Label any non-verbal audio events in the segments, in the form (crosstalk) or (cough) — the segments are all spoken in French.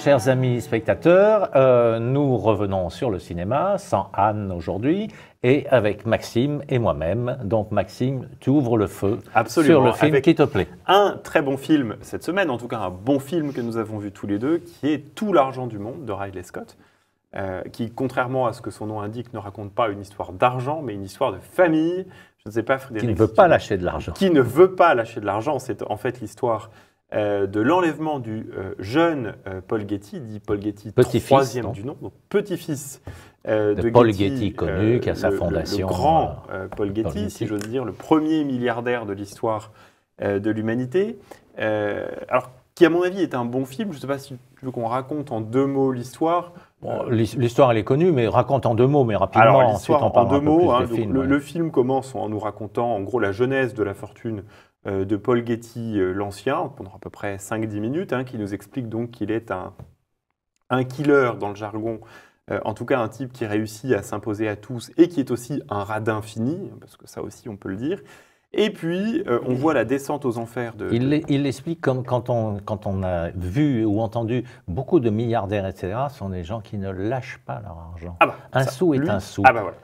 chers amis spectateurs, euh, nous revenons sur le cinéma, sans Anne aujourd'hui, et avec Maxime et moi-même. Donc Maxime, tu ouvres le feu sur le film qui te plaît. Un très bon film cette semaine, en tout cas un bon film que nous avons vu tous les deux, qui est Tout l'argent du monde de Riley Scott. Euh, qui, contrairement à ce que son nom indique, ne raconte pas une histoire d'argent, mais une histoire de famille. Je ne sais pas, Frédéric. Qui ne veut pas lâcher de l'argent. Qui ne veut pas lâcher de l'argent. C'est en fait l'histoire euh, de l'enlèvement du euh, jeune euh, Paul Getty, dit Paul Getty petit du nom, donc petit-fils de, Paul Getty, connu, qui a sa fondation. Le, grand Paul Getty, si j'ose dire, le premier milliardaire de l'histoire de l'humanité. alors, qui à mon avis est un bon film, je ne sais pas si tu veux qu'on raconte en deux mots l'histoire. Bon, l'histoire elle est connue, mais raconte en deux mots, mais rapidement. Alors, hein, l'histoire en deux mots, hein. le, film commence en nous racontant en gros la jeunesse de la fortune euh, de Paul Getty euh, l'Ancien, pendant à peu près 5-10 minutes, hein, qui nous explique donc qu'il est un, killer dans le jargon, euh, en tout cas un type qui réussit à s'imposer à tous et qui est aussi un radin fini, parce que ça aussi on peut le dire. Et puis, on voit la descente aux enfers de... Il, l'explique explique comme quand on, a vu ou entendu beaucoup de milliardaires, etc., sont des gens qui ne lâchent pas leur argent. Ah bah, un sou est un sou. Ah bah voilà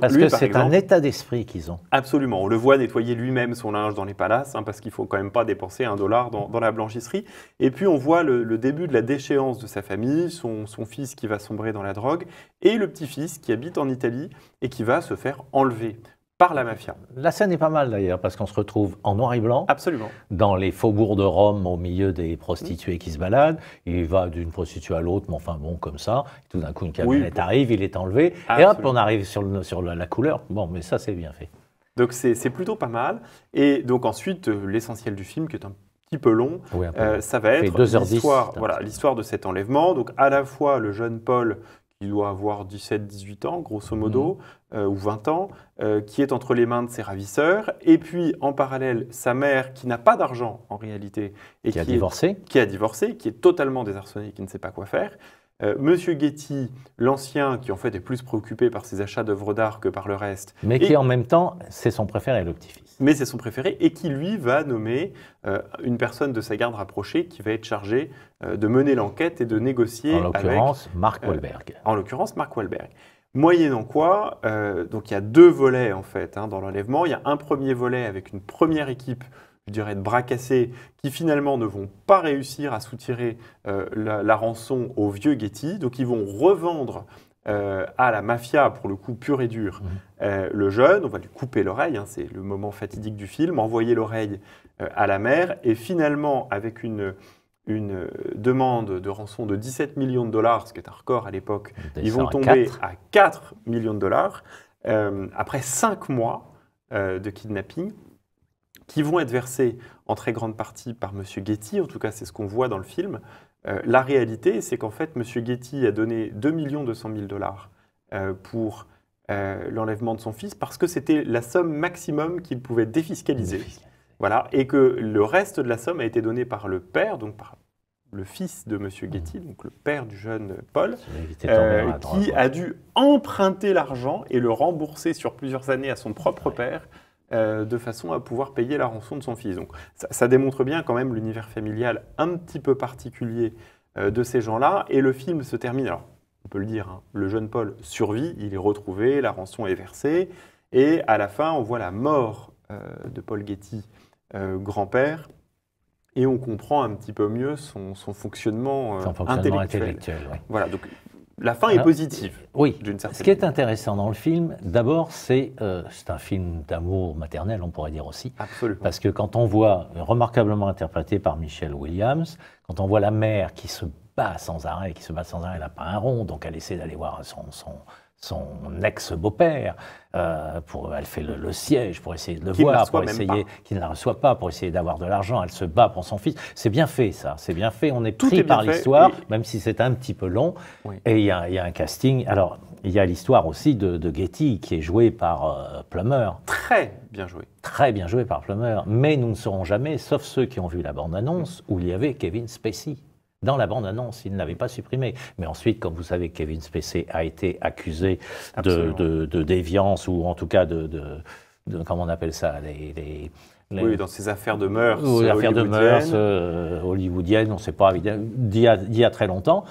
parce que c'est un état d'esprit qu'ils ont. Absolument. On le voit nettoyer lui-même son linge dans les palaces, hein, parce qu'il ne faut quand même pas dépenser un dollar dans, la blanchisserie. Et puis, on voit le, début de la déchéance de sa famille, son fils qui va sombrer dans la drogue, et le petit-fils qui habite en Italie et qui va se faire enlever la mafia. La scène est pas mal d'ailleurs, parce qu'on se retrouve en noir et blanc. Absolument. Dans les faubourgs de Rome, au milieu des prostituées qui se baladent. Il va d'une prostituée à l'autre, mais enfin bon, comme ça. Tout d'un coup, une camionnette arrive, il est enlevé. Et hop, on arrive sur, la, couleur. Bon, mais ça, c'est bien fait. Donc c'est plutôt pas mal. Et donc ensuite, euh, l'essentiel du film, qui est un petit peu long, euh, ça va être l'histoire voilà, de cet enlèvement. Donc à la fois le jeune Paul il doit avoir 17-18 ans, grosso modo, mhm. euh, ou 20 ans, euh, qui est entre les mains de ses ravisseurs. Et puis, en parallèle, sa mère, qui n'a pas d'argent en réalité, et qui, a divorcé, qui a divorcé, qui est totalement désarçonnée, qui ne sait pas quoi faire. Euh, Monsieur Getty, l'ancien, qui en fait est plus préoccupé par ses achats d'œuvres d'art que par le reste. Mais qui en même temps, c'est son préféré, le petit mais c'est son préféré, et qui lui va nommer euh, une personne de sa garde rapprochée qui va être chargée euh, de mener l'enquête et de négocier. En l'occurrence, Mark euh, Wahlberg. en l'occurrence, Mark Wahlberg. Moyennant quoi, donc il y a deux volets en fait hein, dans l'enlèvement. Il y a un premier volet avec une première équipe je dirais, de bras cassés, qui finalement ne vont pas réussir à soutirer la, rançon au vieux Getty. Donc ils vont revendre euh, à la mafia, pour le coup pur et dur, mhm. euh, le jeune, on va lui couper l'oreille, hein, c'est le moment fatidique du film, envoyer l'oreille euh, à la mère, et finalement, avec une, une demande de rançon de 17 millions de dollars, ce qui est un record à l'époque, ils vont tomber à 4. à 4 millions de dollars, après 5 mois de kidnapping, qui vont être versés en très grande partie par M. Getty, en tout cas c'est ce qu'on voit dans le film, euh, la réalité, c'est qu'en fait, M. Getty a donné 2 200 000 dollars euh, pour euh, l'enlèvement de son fils parce que c'était la somme maximum qu'il pouvait défiscaliser. et que le reste de la somme a été donné par le père, donc par le fils de M. Getty, donc le père du jeune Paul, qui, hein. a dû emprunter l'argent et le rembourser sur plusieurs années à son propre père euh, de façon à pouvoir payer la rançon de son fils. Donc ça, démontre bien quand même l'univers familial un petit peu particulier euh, de ces gens-là. Et le film se termine, alors on peut le dire, hein, le jeune Paul survit, il est retrouvé, la rançon est versée, et à la fin on voit la mort euh, de Paul Getty, grand-père, et on comprend un petit peu mieux son, fonctionnement, intellectuel. Voilà, donc la fin est positive. Oui. D'une certaine Ce qui est intéressant dans le film, d'abord, c'est euh, c'est un film d'amour maternel, on pourrait dire aussi. Parce que quand on voit, remarquablement interprété par Michelle Williams, quand on voit la mère qui se bat sans arrêt, qui se bat sans arrêt, elle n'a pas un rond, donc elle essaie d'aller voir son, son, son ex-beau-père. Euh, pour, elle fait le, siège pour essayer de le voir, pour essayer qu'il ne la reçoit pas, pour essayer d'avoir de l'argent. Elle se bat pour son fils. C'est bien fait, ça. C'est bien fait. On est pris par l'histoire, même si c'est un petit peu long. Et il y, a un casting. Alors, il y a l'histoire aussi de, Getty, qui est joué par euh, Plummer. Très bien joué. Très bien joué par Plummer. Mais nous ne saurons jamais, sauf ceux qui ont vu la bande-annonce, où il y avait Kevin Spacey dans la bande-annonce. Il ne l'avait pas supprimé. Mais ensuite, comme vous savez, Kevin Spacey a été accusé de, déviance ou en tout cas de, comment on appelle ça, les, Oui, dans ses affaires de mœurs. Oui, euh, affaires de mœurs euh, hollywoodiennes, on ne sait pas, d'il y, a très longtemps.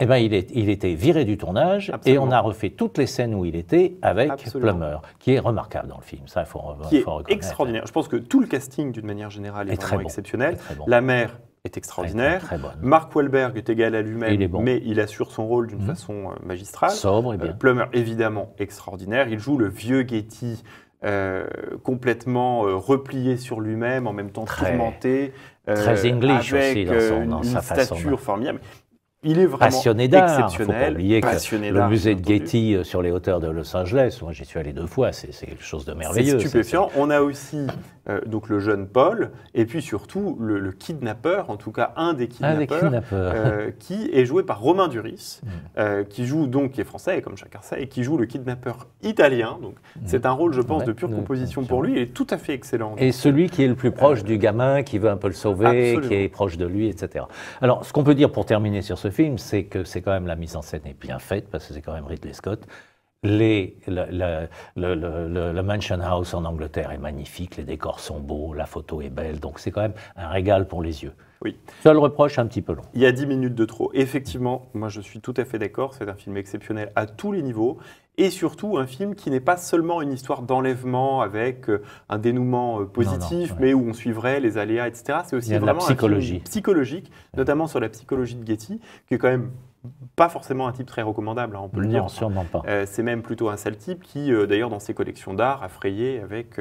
Eh ben, il, est, il était viré du tournage et on a refait toutes les scènes où il était avec Plummer, qui est remarquable dans le film. Ça, il faut, qui est extraordinaire. Je pense que tout le casting, d'une manière générale, est, vraiment très exceptionnel. La mère est extraordinaire. Marc Mark Wahlberg est égal à lui-même, mais il assure son rôle d'une mmh. façon euh, magistrale. Sobre et euh, bien. Plummer, évidemment, extraordinaire. Il joue le vieux Getty. Euh, complètement replié sur lui-même, en même temps très, tourmenté, très English avec aussi dans, dans une sa stature formidable. Il est vraiment passionné d'art. Exceptionnel, faut pas passionné que le musée de Getty euh, sur les hauteurs de Los Angeles, moi j'y suis allé deux fois, c'est quelque chose de merveilleux. C'est stupéfiant. On a aussi euh, donc le jeune Paul et puis surtout le, kidnappeur, en tout cas un des ah, kidnappeurs, euh, qui est joué par Romain Duris, (laughs) hmm. qui joue donc est français comme chacun sait et qui joue le kidnappeur italien. Donc hmm. c'est un rôle, je pense, de pure composition pour lui. Il est tout à fait excellent. Et celui qui est le plus proche du gamin, qui veut un peu le sauver, qui est proche de lui, etc. Alors ce qu'on peut dire pour terminer sur ce film, c'est que c'est quand même la mise en scène est bien faite, parce que c'est quand même Ridley Scott. Les, le, Mansion House en Angleterre est magnifique, les décors sont beaux, la photo est belle, donc c'est quand même un régal pour les yeux. Oui. Seul reproche, un petit peu long. Il y a 10 minutes de trop. Effectivement, moi je suis tout à fait d'accord, c'est un film exceptionnel à tous les niveaux et surtout un film qui n'est pas seulement une histoire d'enlèvement avec euh, un dénouement euh, positif, mais où on suivrait les aléas, etc. C'est aussi vraiment psychologie. un film psychologique, notamment sur la psychologie de Getty, qui est quand même pas forcément un type très recommandable, hein, on peut le dire. sûrement pas. Euh, c'est même plutôt un sale type qui, d'ailleurs, dans ses collections d'art, a frayé avec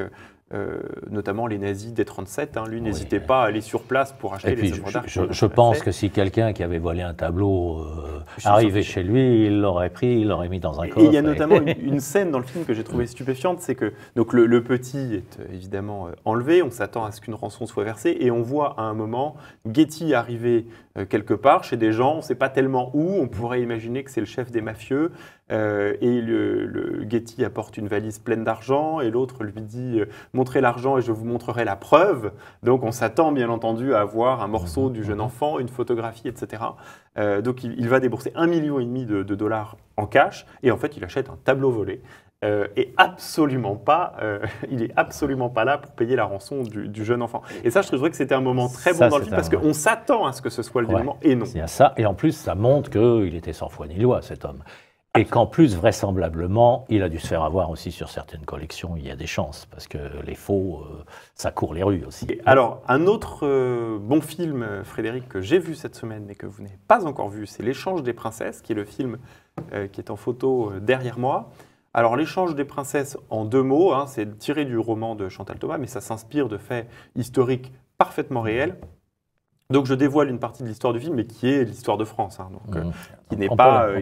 euh, notamment les nazis des 37. Hein. Lui, n'hésitait pas à aller sur place pour acheter les œuvres d'art. Je, pense que si quelqu'un qui avait volé un tableau euh, arrivait chez lui, il l'aurait pris, il l'aurait mis dans un coffre. il y a notamment (laughs) une, scène dans le film que j'ai trouvée stupéfiante, c'est que donc le, le, petit est euh, évidemment enlevé, on s'attend à ce qu'une rançon soit versée, et on voit à un moment Getty arriver quelque part chez des gens, on ne sait pas tellement où, on pourrait imaginer que c'est le chef des mafieux. Euh, et le, Getty apporte une valise pleine d'argent et l'autre lui dit euh, montrez l'argent et je vous montrerai la preuve. Donc on s'attend bien entendu à avoir un morceau mhm. du jeune mhm. enfant, une photographie, etc. Euh, donc il, va débourser un million et demi de, dollars en cash et en fait il achète un tableau volé. et absolument pas, (laughs) il est absolument pas là pour payer la rançon du, jeune enfant. Et ça, je trouvais que c'était un moment très bon dans le film parce qu'on s'attend à ce que ce soit le moment et non. Il ça, et en plus, ça montre qu'il était sans foi ni loi, cet homme. Et qu'en plus, vraisemblablement, il a dû se faire avoir aussi sur certaines collections. Il y a des chances, parce que les faux, euh, ça court les rues aussi. alors, un autre euh, bon film, euh, Frédéric, que j'ai vu cette semaine, mais que vous n'avez pas encore vu, c'est L'échange des princesses, qui est le film qui est en photo derrière moi. Alors, L'échange des princesses, en deux mots, hein, c'est tiré du roman de Chantal Thomas, mais ça s'inspire de faits historiques parfaitement réels. Donc je dévoile une partie de l'histoire du film, mais qui est l'histoire de France, hein, euh, mmh. qui n'est pas, euh,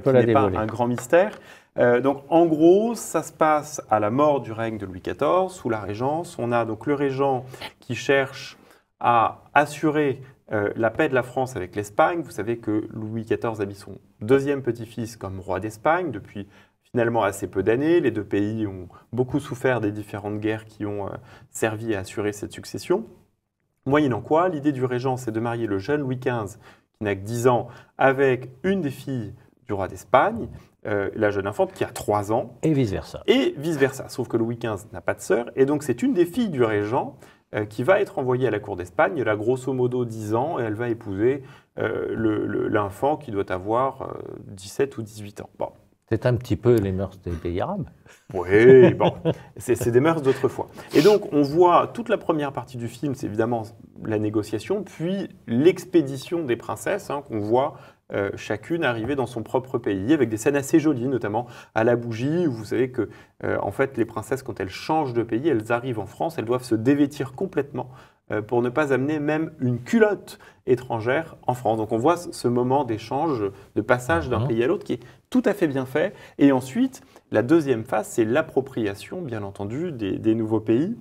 un grand mystère. Euh, donc en gros, ça se passe à la mort du règne de Louis XIV, sous la Régence. On a donc le régent qui cherche à assurer la paix de la France avec l'Espagne. Vous savez que Louis XIV a mis son deuxième petit-fils comme roi d'Espagne depuis finalement assez peu d'années. Les deux pays ont beaucoup souffert des différentes guerres qui ont servi à assurer cette succession. Moyennant quoi, l'idée du régent, c'est de marier le jeune Louis XV, qui n'a que 10 ans, avec une des filles du roi d'Espagne, euh, la jeune infante qui a 3 ans. Et vice-versa. Et vice-versa, sauf que Louis XV n'a pas de sœur, et donc c'est une des filles du régent euh, qui va être envoyée à la cour d'Espagne, elle a grosso modo 10 ans, et elle va épouser euh, l'enfant qui doit avoir 17 ou 18 ans. Bon, c'est un petit peu les mœurs des pays arabes. Oui, (laughs) bon, c'est des mœurs d'autrefois. Et donc, on voit toute la première partie du film, c'est évidemment la négociation, puis l'expédition des princesses hein, qu'on voit euh, chacune arriver dans son propre pays, avec des scènes assez jolies, notamment à la bougie, où vous savez que, euh, en fait, les princesses, quand elles changent de pays, elles arrivent en France, elles doivent se dévêtir complètement euh, pour ne pas amener même une culotte étrangère en France. Donc on voit ce moment d'échange, de passage d'un mhm. pays à l'autre qui est tout à fait bien fait. Et ensuite, la deuxième phase, c'est l'appropriation, bien entendu, des, nouveaux pays.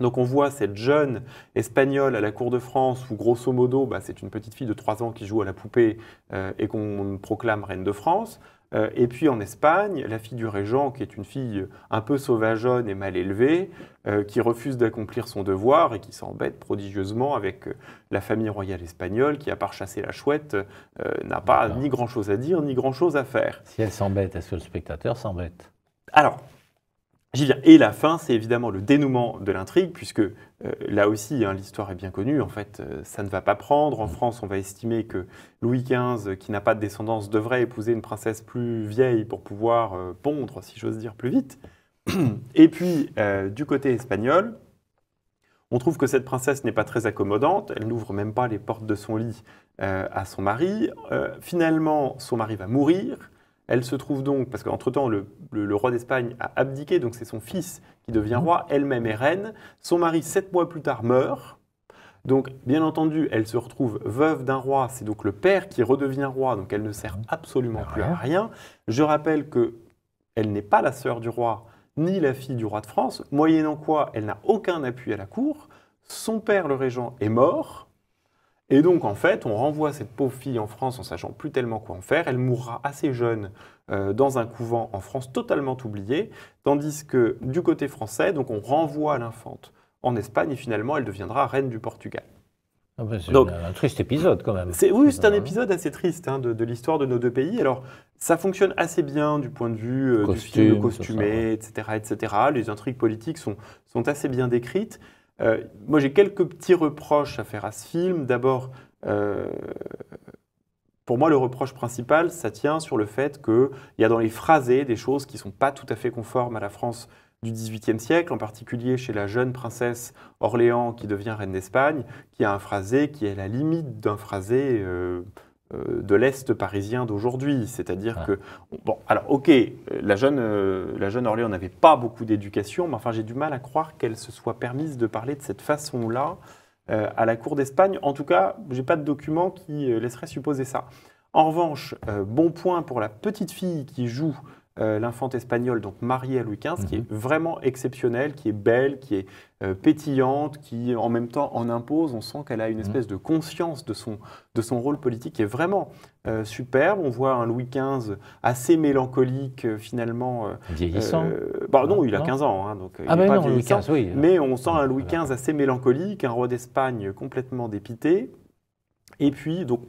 Donc on voit cette jeune espagnole à la cour de France où grosso modo bah, c'est une petite fille de 3 ans qui joue à la poupée euh, et qu'on proclame reine de France. Euh, et puis en Espagne, la fille du régent, qui est une fille un peu sauvageonne et mal élevée, euh, qui refuse d'accomplir son devoir et qui s'embête prodigieusement avec euh, la famille royale espagnole, qui, à part chasser la chouette, n'a pas ni grand-chose à dire, ni grand-chose à faire. Si elle s'embête, est-ce que le spectateur s'embête Alors, et la fin, c'est évidemment le dénouement de l'intrigue, puisque euh, là aussi, hein, l'histoire est bien connue. En fait, euh, ça ne va pas prendre. En mm. France, on va estimer que Louis XV, qui n'a pas de descendance, devrait épouser une princesse plus vieille pour pouvoir euh, pondre, si j'ose dire, plus vite. (clears throat) Et puis, du côté espagnol, on trouve que cette princesse n'est pas très accommodante. Elle n'ouvre même pas les portes de son lit à son mari. finalement, son mari va mourir. Elle se trouve donc, parce qu'entre-temps, le, roi d'Espagne a abdiqué, donc c'est son fils qui devient mhm. roi, elle-même est reine. Son mari, sept mois plus tard, meurt. Donc, bien entendu, elle se retrouve veuve d'un roi. C'est donc le père qui redevient roi, donc elle ne sert absolument plus à rien. Je rappelle que elle n'est pas la sœur du roi, ni la fille du roi de France, moyennant quoi elle n'a aucun appui à la cour. Son père, le régent, est mort. Et donc, en fait, on renvoie cette pauvre fille en France en sachant plus tellement quoi en faire. Elle mourra assez jeune euh, dans un couvent en France totalement oublié, tandis que du côté français, donc on renvoie l'infante en Espagne et finalement, elle deviendra reine du Portugal. Ah bah, c'est un, triste épisode quand même. C'est, oui, c'est un ah bah épisode assez triste hein, de, l'histoire de nos deux pays. Alors, ça fonctionne assez bien du point de vue euh, du film costumé, etc., etc. Les intrigues politiques sont assez bien décrites. Euh, moi, j'ai quelques petits reproches à faire à ce film. D'abord, euh, pour moi, le reproche principal, ça tient sur le fait qu'il y a dans les phrasés des choses qui ne sont pas tout à fait conformes à la France du XVIIIe siècle, en particulier chez la jeune princesse Orléans qui devient reine d'Espagne, qui a un phrasé qui est à la limite d'un phrasé euh, euh, de l'Est parisien d'aujourd'hui. C'est-à-dire que, bon, alors ok, euh, la jeune, euh, la Orléans n'avait pas beaucoup d'éducation, mais enfin j'ai du mal à croire qu'elle se soit permise de parler de cette façon-là à la cour d'Espagne. En tout cas, je n'ai pas de document qui laisserait supposer ça. En revanche, bon point pour la petite fille qui joue euh, l'infante espagnole, donc mariée à Louis XV, qui mhm. est vraiment exceptionnelle, qui est belle, qui est euh, pétillante, qui en même temps en impose. On sent qu'elle a une mhm. espèce de conscience de son, de son rôle politique qui est vraiment euh, superbe. On voit un Louis XV assez mélancolique finalement. vieillissant bah, Non, il a 15 ans, hein, donc ah il pas non, oui. Mais on sent un Louis XV assez mélancolique, un roi d'Espagne complètement dépité. Et puis, donc,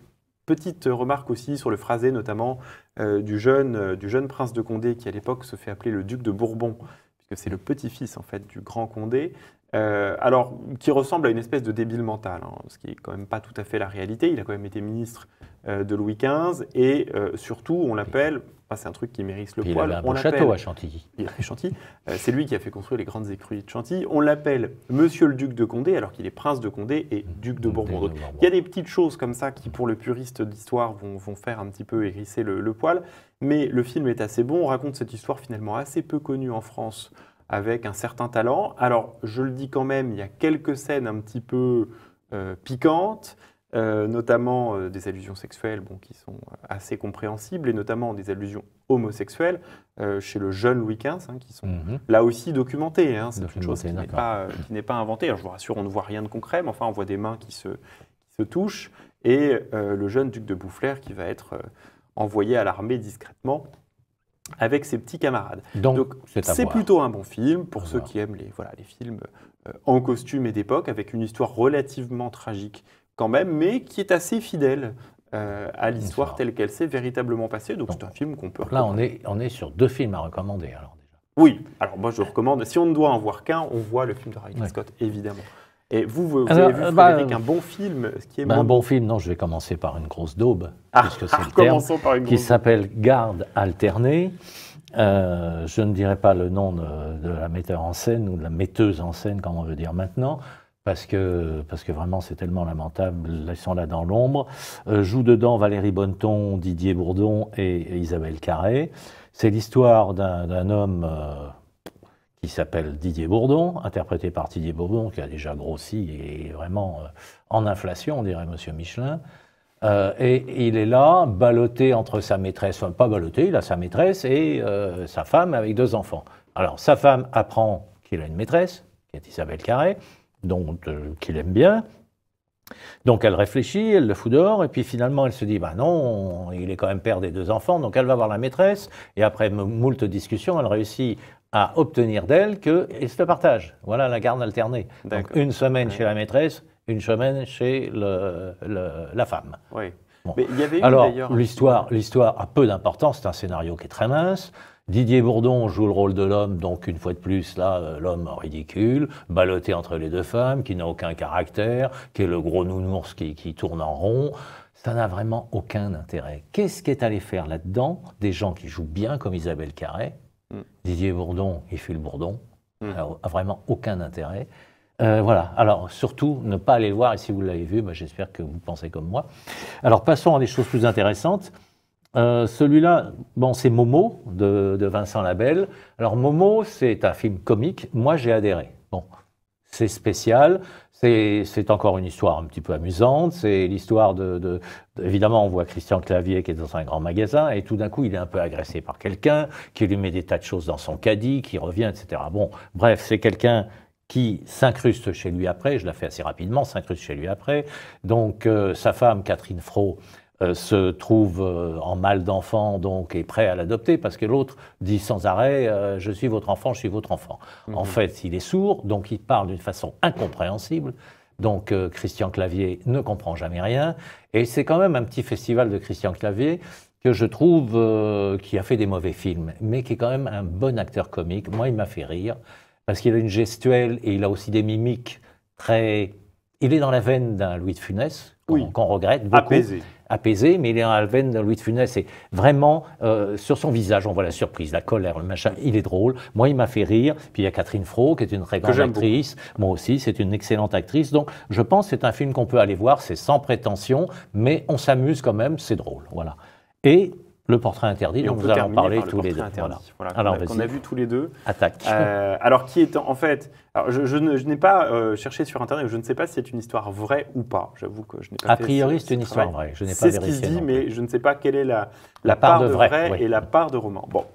Petite remarque aussi sur le phrasé notamment euh, du, jeune, euh, du jeune prince de Condé qui à l'époque se fait appeler le duc de Bourbon, puisque c'est le petit-fils en fait du grand Condé, euh, alors qui ressemble à une espèce de débile mental, hein, ce qui est quand même pas tout à fait la réalité. Il a quand même été ministre de Louis XV et surtout on l'appelle c'est un truc qui mérite le poil. Il avait un château à Chantilly. Il Chantilly. Euh, c'est lui qui a fait construire les grandes écuries de Chantilly. On l'appelle Monsieur le Duc de Condé, alors qu'il est prince de Condé et mmh, Duc de Bourbon. il y a des petites choses comme ça qui, pour le puriste d'histoire, vont, faire un petit peu égrisser le, poil. Mais le film est assez bon. On raconte cette histoire finalement assez peu connue en France avec un certain talent. Alors, je le dis quand même, il y a quelques scènes un petit peu euh, piquantes. Euh, notamment euh, des allusions sexuelles bon, qui sont euh, assez compréhensibles, et notamment des allusions homosexuelles chez le jeune Louis XV, hein, qui sont mhm. là aussi documentées. Hein. c'est une chose qui n'est pas, inventée. je vous rassure, on ne voit rien de concret, mais enfin, on voit des mains qui se, qui se touchent, et le jeune duc de Boufflers qui va être envoyé à l'armée discrètement avec ses petits camarades. Donc, c'est plutôt un bon film pour ceux qui aiment les, voilà, les films en costume et d'époque, avec une histoire relativement tragique quand même, mais qui est assez fidèle euh, à l'histoire telle qu'elle s'est véritablement passée. Donc, c'est un film qu'on peut. Là, on est, on est sur deux films à recommander alors Oui, alors moi je recommande, si on ne doit en voir qu'un, on voit le film de Ridley Scott, évidemment. Et vous, vous, avez vu euh, Frédéric, bah, un bon film ce qui est bah, Un bon film, non, je vais commencer par une grosse daube, ah, puisque c'est le (laughs) ah, terme, qui s'appelle Garde alternée. Euh, je ne dirai pas le nom de, de, la metteur en scène ou de la metteuse en scène, comme on veut dire maintenant parce que, parce que vraiment c'est tellement lamentable, sont là dans l'ombre. Euh, joue dedans Valérie Bonneton, Didier Bourdon et, Isabelle Carré. C'est l'histoire d'un homme euh, qui s'appelle Didier Bourdon, interprété par Didier Bourdon, qui a déjà grossi et vraiment euh, en inflation, on dirait Monsieur Michelin. Et, et il est là, ballotté entre sa maîtresse, enfin pas ballotté, il a sa maîtresse et sa femme avec deux enfants. Alors sa femme apprend qu'il a une maîtresse, qui est Isabelle Carré dont euh, qu'il aime bien. Donc elle réfléchit, elle le fout dehors, et puis finalement elle se dit, bah non, il est quand même père des deux enfants, donc elle va voir la maîtresse, et après moult discussions, elle réussit à obtenir d'elle qu'ils se le partage Voilà la garde alternée. Donc une semaine chez la maîtresse, une semaine chez la femme. Oui. Mais y avait Alors l'histoire, l'histoire a peu d'importance, c'est un scénario qui est très mince. Didier Bourdon joue le rôle de l'homme, donc une fois de plus, là, euh, l'homme ridicule, ballotté entre les deux femmes, qui n'a aucun caractère, qui est le gros nounours qui, tourne en rond. Ça n'a vraiment aucun intérêt. Qu'est-ce qui est allé faire là-dedans des gens qui jouent bien comme Isabelle Carré hmm. Didier Bourdon, il fait le Bourdon. Hmm. Alors, a vraiment aucun intérêt. Euh, voilà, alors surtout, ne pas aller le voir, et si vous l'avez vu, ben, j'espère que vous pensez comme moi. Alors passons à des choses plus intéressantes. Euh, celui-là, bon, c'est Momo de, Vincent Labelle. Alors Momo, c'est un film comique. Moi, j'ai adhéré. Bon, c'est spécial. C'est encore une histoire un petit peu amusante. C'est l'histoire de, Évidemment, on voit Christian Clavier qui est dans un grand magasin et tout d'un coup, il est un peu agressé par quelqu'un qui lui met des tas de choses dans son caddie, qui revient, etc. Bon, bref, c'est quelqu'un qui s'incruste chez lui après. Je l'ai fait assez rapidement, s'incruste chez lui après. Donc, euh, sa femme, Catherine Fro, euh, se trouve euh, en mal d'enfant donc est prêt à l'adopter parce que l'autre dit sans arrêt euh, je suis votre enfant, je suis votre enfant. En mhm. fait, il est sourd donc il parle d'une façon incompréhensible. Donc Christian Clavier ne comprend jamais rien et c'est quand même un petit festival de Christian Clavier que je trouve qui a fait des mauvais films mais qui est quand même un bon acteur comique. Moi, il m'a fait rire parce qu'il a une gestuelle et il a aussi des mimiques très il est dans la veine d'un Louis de Funès qu'on regrette beaucoup apaisé, mais il est dans de Louis de Funès. Et vraiment, euh, sur son visage, on voit la surprise, la colère, le machin. Il est drôle. Moi, il m'a fait rire. Puis il y a Catherine Fro, qui est une très grande actrice. Moi aussi, c'est une excellente actrice. Donc, je pense que c'est un film qu'on peut aller voir. C'est sans prétention, mais on s'amuse quand même. C'est drôle. Voilà. Et le portrait interdit, on vous terminer parlé parler tous les deux. Voilà. alors, on, a, vu tous les deux. Attaque. Euh, alors, qui est en fait. Alors, je, n'ai pas euh, cherché sur Internet, je ne sais pas si c'est une histoire vraie ou pas. J'avoue que je n'ai pas. A priori, c'est une histoire vraie. Je n'ai pas C'est ce qui dit, mais je ne sais pas quelle est la, part, de vrai, et la part de roman. Bon.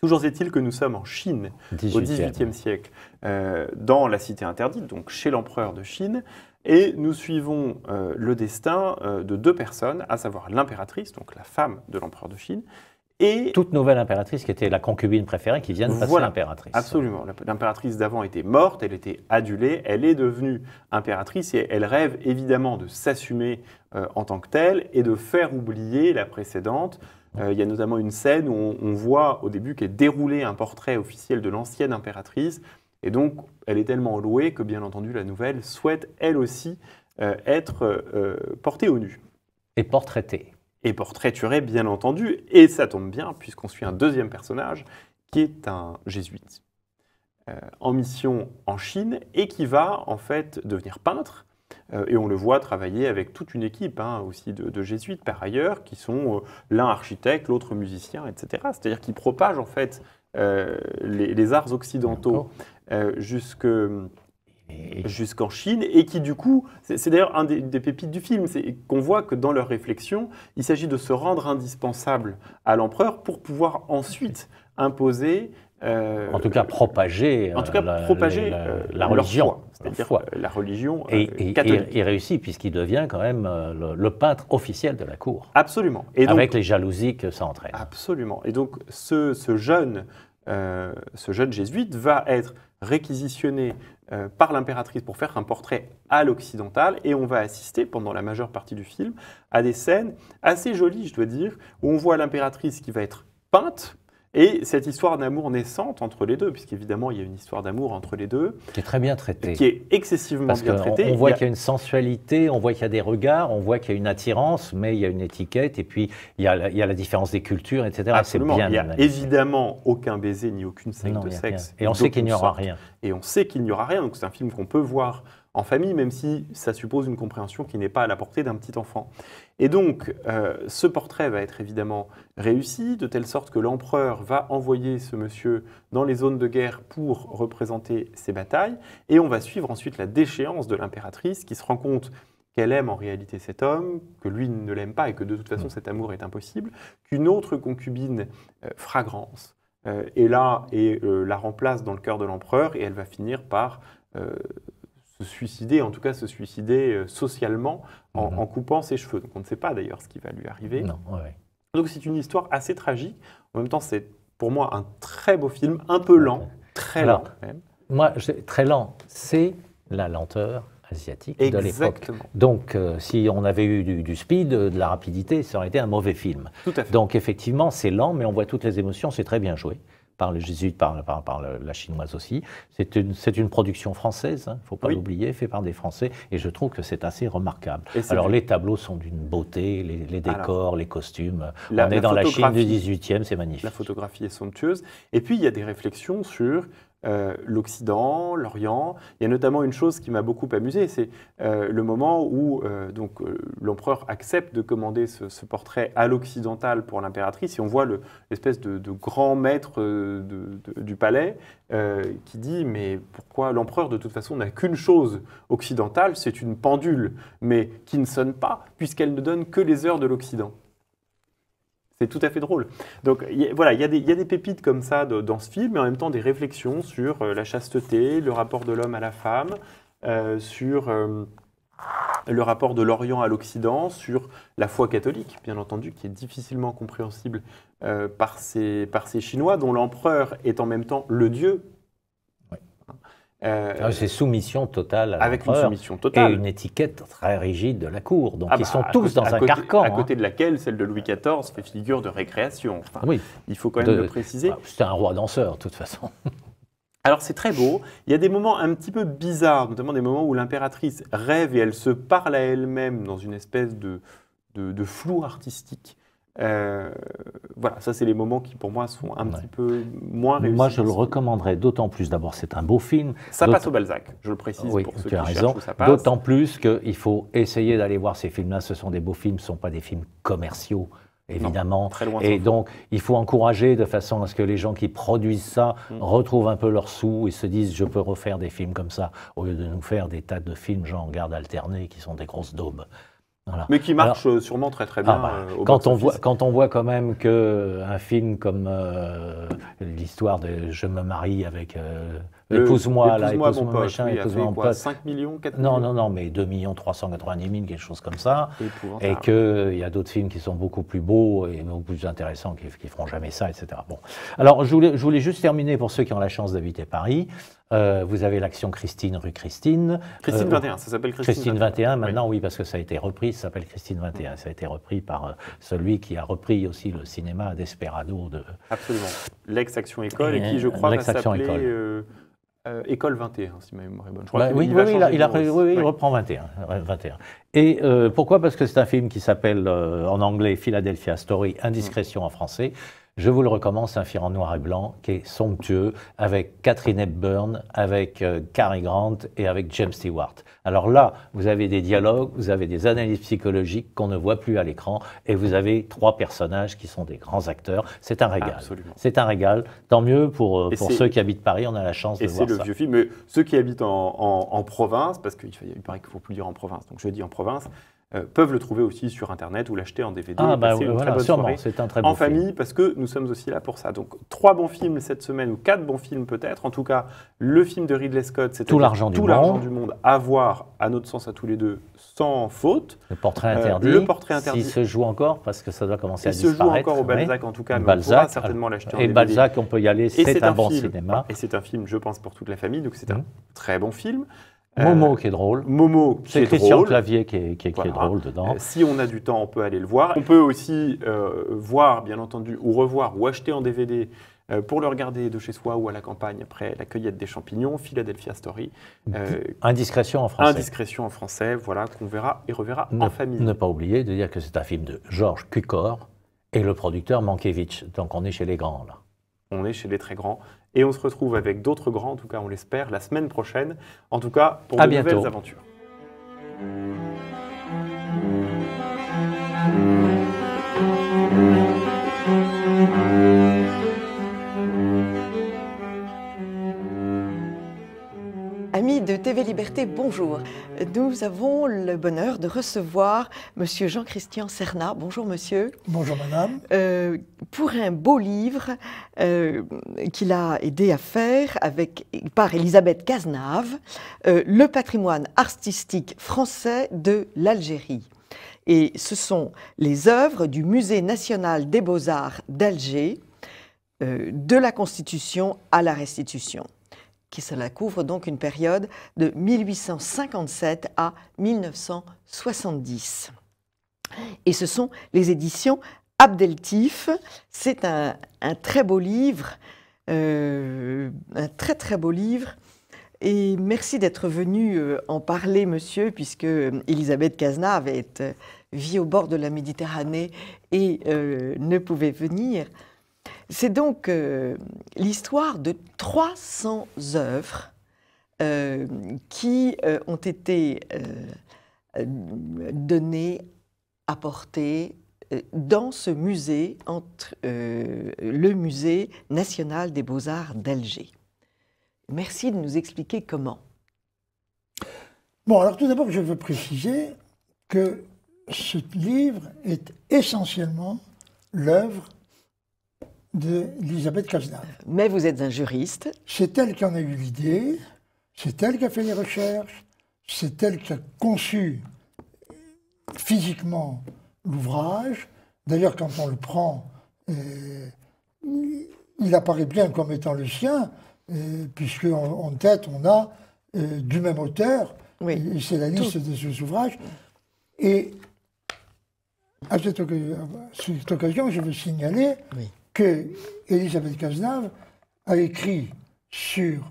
Toujours est-il que nous sommes en Chine, au XVIIIe siècle, euh, dans la cité interdite, donc chez l'empereur de Chine. Et nous suivons euh, le destin euh, de deux personnes, à savoir l'impératrice, donc la femme de l'empereur de Chine, et toute nouvelle impératrice qui était la concubine préférée qui vient de passer l'impératrice. absolument. L'impératrice d'avant était morte, elle était adulée, elle est devenue impératrice et elle rêve évidemment de s'assumer euh, en tant que telle et de faire oublier la précédente. il y a notamment une scène où on, voit au début qu'est déroulé un portrait officiel de l'ancienne impératrice et donc, elle est tellement louée que, bien entendu, la nouvelle souhaite, elle aussi, euh, être euh, portée au nu. Et portraitée. Et portraiturée, bien entendu. Et ça tombe bien, puisqu'on suit un deuxième personnage, qui est un jésuite euh, en mission en Chine, et qui va, en fait, devenir peintre. et on le voit travailler avec toute une équipe hein, aussi de, jésuites, par ailleurs, qui sont l'un architecte, l'autre musicien, etc. C'est-à-dire qu'ils propagent, en fait, euh, les, arts occidentaux euh, jusqu'en Chine, et qui du coup, c'est d'ailleurs un des, des, pépites du film, c'est qu'on voit que dans leur réflexion, il s'agit de se rendre indispensable à l'empereur pour pouvoir ensuite imposer euh, en tout cas, propager, euh, en tout cas, euh, la, propager la, religion. C'est-à-dire la religion et, et, Et, réussit, puisqu'il devient quand même le, peintre officiel de la cour. Absolument. Et avec les jalousies que ça entraîne. Absolument. Et donc, ce, jeune, ce jeune jésuite va être réquisitionné par l'impératrice pour faire un portrait à l'occidental et on va assister pendant la majeure partie du film à des scènes assez jolies, je dois dire, où on voit l'impératrice qui va être peinte et cette histoire d'amour naissante entre les deux, puisqu'évidemment il y a une histoire d'amour entre les deux. Qui est très bien traitée. Qui est excessivement bien traitée. On, voit qu'il y, a... une sensualité, on voit qu'il y a des regards, on voit qu'il y a une attirance, mais il y a une étiquette, et puis il y a la, différence des cultures, etc. Absolument. il n'y a évidemment aucun baiser ni aucune scène de sexe. Et on sait qu'il n'y aura rien. Et on sait qu'il n'y aura rien, donc c'est un film qu'on peut voir en famille, même si ça suppose une compréhension qui n'est pas à la portée d'un petit enfant. Et donc, euh, ce portrait va être évidemment réussi, de telle sorte que l'empereur va envoyer ce monsieur dans les zones de guerre pour représenter ses batailles, et on va suivre ensuite la déchéance de l'impératrice qui se rend compte qu'elle aime en réalité cet homme, que lui ne l'aime pas et que de toute façon mm. cet amour est impossible, qu'une autre concubine euh, fragrance euh, est là et la remplace dans le cœur de l'empereur et elle va finir par se suicider, en tout cas se suicider euh, socialement mhm. en, coupant ses cheveux. Donc on ne sait pas d'ailleurs ce qui va lui arriver. Non, ouais. Donc c'est une histoire assez tragique. En même temps, c'est pour moi un très beau film, un peu lent, très lent même. Moi, très lent, c'est la lenteur asiatique de l'époque. Donc, euh, si on avait eu du, du, speed, euh, de la rapidité, ça aurait été un mauvais film. Donc, effectivement, c'est lent, mais on voit toutes les émotions, c'est très bien joué par le jésuite, par, la chinoise aussi. C'est une, une, production française, il hein, ne faut pas l'oublier, fait par des Français, et je trouve que c'est assez remarquable. Alors les tableaux sont d'une beauté, les, décors, les costumes. On est dans la Chine du 18e, c'est magnifique. La photographie est somptueuse. Et puis il y a des réflexions sur euh, l'Occident, l'Orient. Il y a notamment une chose qui m'a beaucoup amusé, c'est euh, le moment où euh, donc l'empereur accepte de commander ce, portrait à l'occidental pour l'impératrice, et on voit l'espèce de, grand maître du palais qui dit mais pourquoi l'empereur de toute façon n'a qu'une chose occidentale, c'est une pendule, mais qui ne sonne pas puisqu'elle ne donne que les heures de l'Occident. C'est tout à fait drôle. Donc voilà, il y, a des pépites comme ça dans ce film, mais en même temps des réflexions sur euh, la chasteté, le rapport de l'homme à la femme, euh, sur euh, le rapport de l'Orient à l'Occident, sur la foi catholique, bien entendu, qui est difficilement compréhensible par ces Chinois, dont l'empereur est en même temps le dieu euh, ah, c'est soumission totale à Avec une soumission totale. Et une étiquette très rigide de la cour. Donc ah ils bah, sont tous dans un carcan. À hein. côté de laquelle celle de Louis XIV fait figure de récréation. oui. Il faut quand même le préciser. Ah, c'est un roi danseur, de toute façon. (laughs) Alors c'est très beau. Il y a des moments un petit peu bizarres, notamment des moments où l'impératrice rêve et elle se parle à elle-même dans une espèce de, de flou artistique. Euh, voilà, ça c'est les moments qui pour moi sont un petit peu moins réussis. Moi je le recommanderais d'autant plus. D'abord c'est un beau film. Ça passe au Balzac, je le précise pour ceux tu as raison. D'autant plus qu'il faut essayer d'aller voir ces films-là. Ce sont des beaux films, ce ne sont pas des films commerciaux évidemment. très loin et donc, il faut encourager de façon à ce que les gens qui produisent ça mm. retrouvent un peu leur sous et se disent je peux refaire des films comme ça, au lieu de nous faire des tas de films genre garde alternée qui sont des grosses daubes. Mais qui marche euh, sûrement très très ah, bien. Bah, euh, quand, on voit, quand on voit quand même qu'un euh, film comme l'histoire de Je me marie avec Épouse-moi, là, épouse-moi mon Machin, épouse-moi mon pote. 5 millions, 4 Non, non, non, mais 2 millions 390 000, quelque chose comme ça. Et qu'il y a d'autres films qui sont beaucoup plus beaux et beaucoup plus intéressants qui, qui feront jamais ça, etc. Bon. Alors, je voulais, je voulais juste terminer pour ceux qui ont la chance d'habiter Paris. Euh, vous avez l'action Christine, rue Christine. Christine 21, euh, ça s'appelle Christine, Christine 21. maintenant, oui. parce que ça a été repris, ça s'appelle Christine 21. Mm. Ça a été repris par euh, celui qui a repris aussi le cinéma Desperado de. Absolument. L'ex-action école et, et qui, eh, je crois, va s'appeler euh, école 21, si ma mémoire est bonne. Bah oui, il, oui, il, reprend 21. 21. Et euh, pourquoi Parce que c'est un film qui s'appelle euh, en anglais Philadelphia Story, Indiscrétion en français, je vous le recommande, un film en noir et blanc qui est somptueux, avec Catherine Hepburn, avec euh, Cary Grant et avec James Stewart. Alors là, vous avez des dialogues, vous avez des analyses psychologiques qu'on ne voit plus à l'écran, et vous avez trois personnages qui sont des grands acteurs. C'est un régal. C'est un régal. Tant mieux pour, euh, ceux qui habitent Paris, on a la chance de voir ça. c'est le vieux film, mais ceux qui habitent en, province, parce qu'il paraît qu'il faut plus dire en province, donc je dis en province, euh, peuvent le trouver aussi sur Internet ou l'acheter en DVD. Ah, bah, une c'est un très bon En famille, parce que nous sommes aussi là pour ça. Donc, trois bons films cette semaine, ou quatre bons films peut-être. En tout cas, le film de Ridley Scott, c'est tout l'argent du, du, monde à voir, à notre sens, à tous les deux, sans faute. Le portrait euh, interdit. le portrait interdit. Il se joue encore, parce que ça doit commencer à disparaître. Il se joue encore au Balzac, en tout cas, mais on euh, certainement l'acheter en DVD. Et Balzac, on peut y aller, c'est un, bon cinéma. Et c'est un film, je pense, pour toute la famille, donc c'est un mmh. très bon film. Euh, Momo qui est drôle. c'est c'est Christian Clavier qui est, drôle dedans. Euh, si on a du temps, on peut aller le voir. On peut aussi euh, voir, bien entendu, ou revoir, ou acheter en DVD pour le regarder de chez soi ou à la campagne après la cueillette des champignons, Philadelphia Story. indiscrétion en français. Indiscrétion en français, voilà, qu'on verra et reverra en famille. Ne pas oublier de dire que c'est un film de Georges Cucor et le producteur Mankiewicz. Donc on est chez les grands là. On est chez les très grands. Et on se retrouve avec d'autres grands, en tout cas on l'espère, la semaine prochaine. En tout cas, pour de nouvelles aventures. de TV Liberté, bonjour. Nous avons le bonheur de recevoir Monsieur Jean-Christian Serna. Bonjour Monsieur. Bonjour Madame. Euh, pour un beau livre euh, qu'il a aidé à faire avec, par Elisabeth Cazenave, euh, Le patrimoine artistique français de l'Algérie. Et ce sont les œuvres du Musée national des beaux-arts d'Alger, de la Constitution à la restitution qui cela couvre donc une période de 1857 à 1970. Et ce sont les éditions Abdeltif. C'est un, très beau livre, euh, un très très beau livre. Et merci d'être venu euh, en parler, monsieur, puisque euh, Elisabeth Kazna avait, vit au bord de la Méditerranée et ne pouvait venir. C'est donc euh, l'histoire de 300 œuvres euh, qui euh, ont été données, apportées dans ce musée, entre le musée national des beaux-arts d'Alger. Merci de nous expliquer comment. Bon, alors tout d'abord, je veux préciser que ce livre est essentiellement l'œuvre de Elisabeth Cazenave. Mais vous êtes un juriste. C'est elle qui en a eu l'idée, c'est elle qui a fait les recherches, c'est elle qui a conçu euh, physiquement l'ouvrage. D'ailleurs, quand on le prend, euh, il apparaît bien comme étant le sien, euh, puisque en, tête, on a du même auteur, oui. c'est la liste de ses ouvrages. Et à cette, occasion, je veux signaler que Elisabeth Cazenave a écrit sur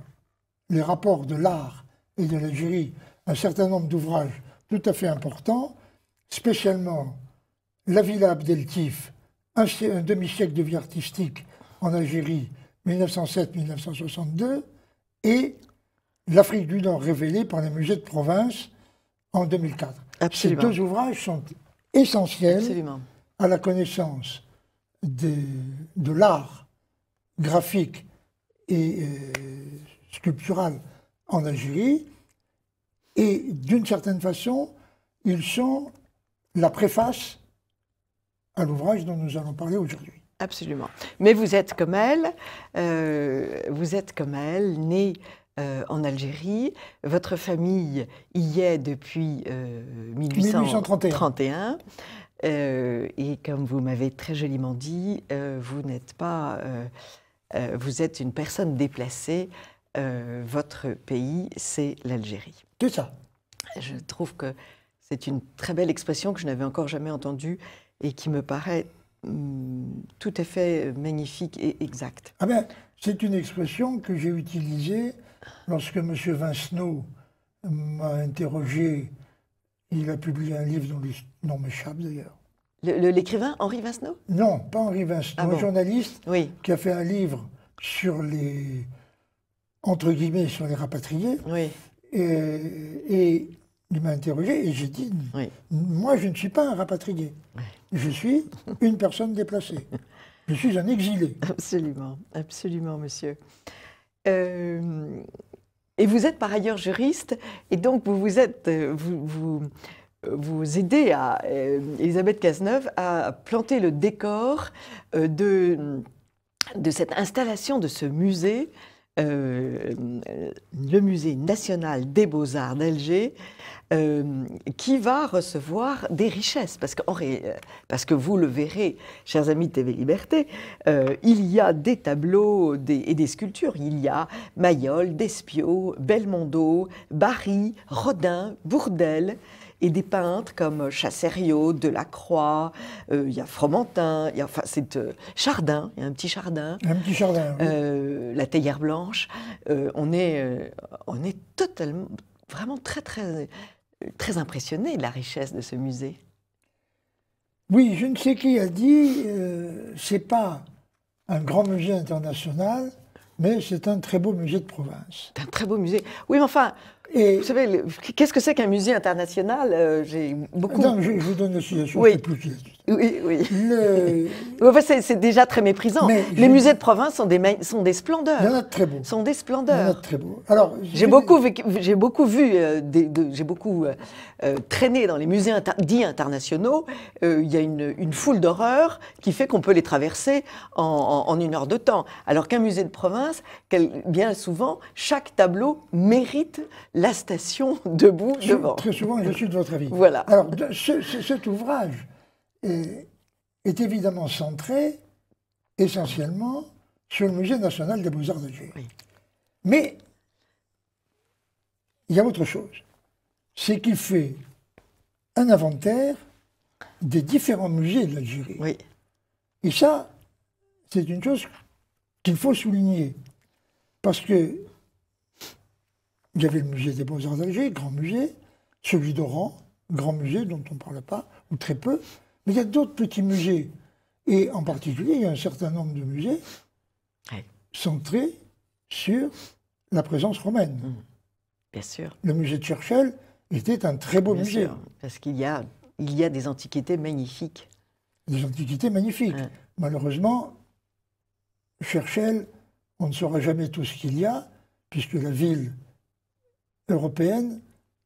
les rapports de l'art et de l'Algérie un certain nombre d'ouvrages tout à fait importants, spécialement La Villa Abdeltif, un, un demi-siècle de vie artistique en Algérie, 1907-1962, et L'Afrique du Nord révélée par les musées de province en 2004. Ces deux ouvrages sont essentiels à la connaissance de l'art graphique et euh, sculptural en Algérie. Et d'une certaine façon, ils sont la préface à l'ouvrage dont nous allons parler aujourd'hui. Absolument. Mais vous êtes comme elle, euh, vous êtes comme elle, née euh, en Algérie. Votre famille y est depuis 1831. Euh, et comme vous m'avez très joliment dit, euh, vous n'êtes pas, euh, vous êtes une personne déplacée. votre pays, c'est l'Algérie. C'est ça. Je trouve que c'est une très belle expression que je n'avais encore jamais entendue et qui me paraît mm, tout à fait magnifique et exacte. Ah ben, c'est une expression que j'ai utilisée lorsque M. Vincenot m'a interrogé. Il a publié un livre dont l'histoire, non m'échappe d'ailleurs. L'écrivain Henri Vincenot Non, pas Henri Vincenot, ah un journaliste qui a fait un livre sur les, entre guillemets, sur les rapatriés. Oui. Et, il m'a interrogé et j'ai dit, moi je ne suis pas un rapatrié, je suis une personne déplacée, je suis un exilé. Absolument, absolument, monsieur. Euh, et vous êtes par ailleurs juriste, et donc vous vous êtes, euh, vous, vous aider à euh, Elisabeth Cazeneuve à planter le décor euh, de, de cette installation, de ce musée euh, le musée national des beaux-arts d'Alger, qui va recevoir des richesses. Parce que, parce que vous le verrez, chers amis de TV Liberté, il y a des tableaux et des sculptures. Il y a Mayol, Despiau Belmondo, Barry, Rodin, Bourdel et des peintres comme Chassériau, Delacroix, il euh, y a Fromentin, il y a, enfin, c'est euh, Chardin, il y a un petit Chardin. Un petit Chardin. Oui. Euh, la Théière Blanche. on, est, on est totalement, vraiment très, très, très impressionné de la richesse de ce musée. Oui, je ne sais qui a dit, c'est pas un grand musée international, mais c'est un très beau musée de province. C'est un très beau musée. Oui, mais enfin, vous savez, qu'est-ce que c'est qu'un musée international euh, J'ai beaucoup. Non, je, vous donne une situation oui. Oui, oui. Enfin, (laughs) c'est déjà très méprisant. les musées de province sont des, sont des splendeurs. Il y en a très beaux. Sont des splendeurs. Il très beaux. Alors, j'ai beaucoup, j'ai beaucoup vu, euh, j'ai beaucoup euh, euh, traîné dans les musées dits internationaux. Il y a une, foule d'horreurs qui fait qu'on peut les traverser en, une heure de temps. Alors qu'un musée de province, bien souvent, chaque tableau mérite la station (laughs) debout devant. Très souvent, je suis de votre avis. Voilà. Alors, cet ouvrage est, évidemment centré essentiellement sur le Musée national des beaux-arts d'Algérie. Mais il y a autre chose, c'est qu'il fait un inventaire des différents musées de l'Algérie. Et ça, c'est une chose qu'il faut souligner, parce que il y avait le musée des beaux-arts d'Alger, grand musée, celui d'Oran, grand musée dont on ne parle pas, ou très peu, mais il y a d'autres petits musées. Et en particulier, il y a un certain nombre de musées centrés sur la présence romaine. Mmh. Bien sûr. Le musée de Churchill était un très beau musée. parce qu'il y a, il y a des antiquités magnifiques. Des antiquités magnifiques. Malheureusement, Churchill, on ne saura jamais tout ce qu'il y a, puisque la ville européenne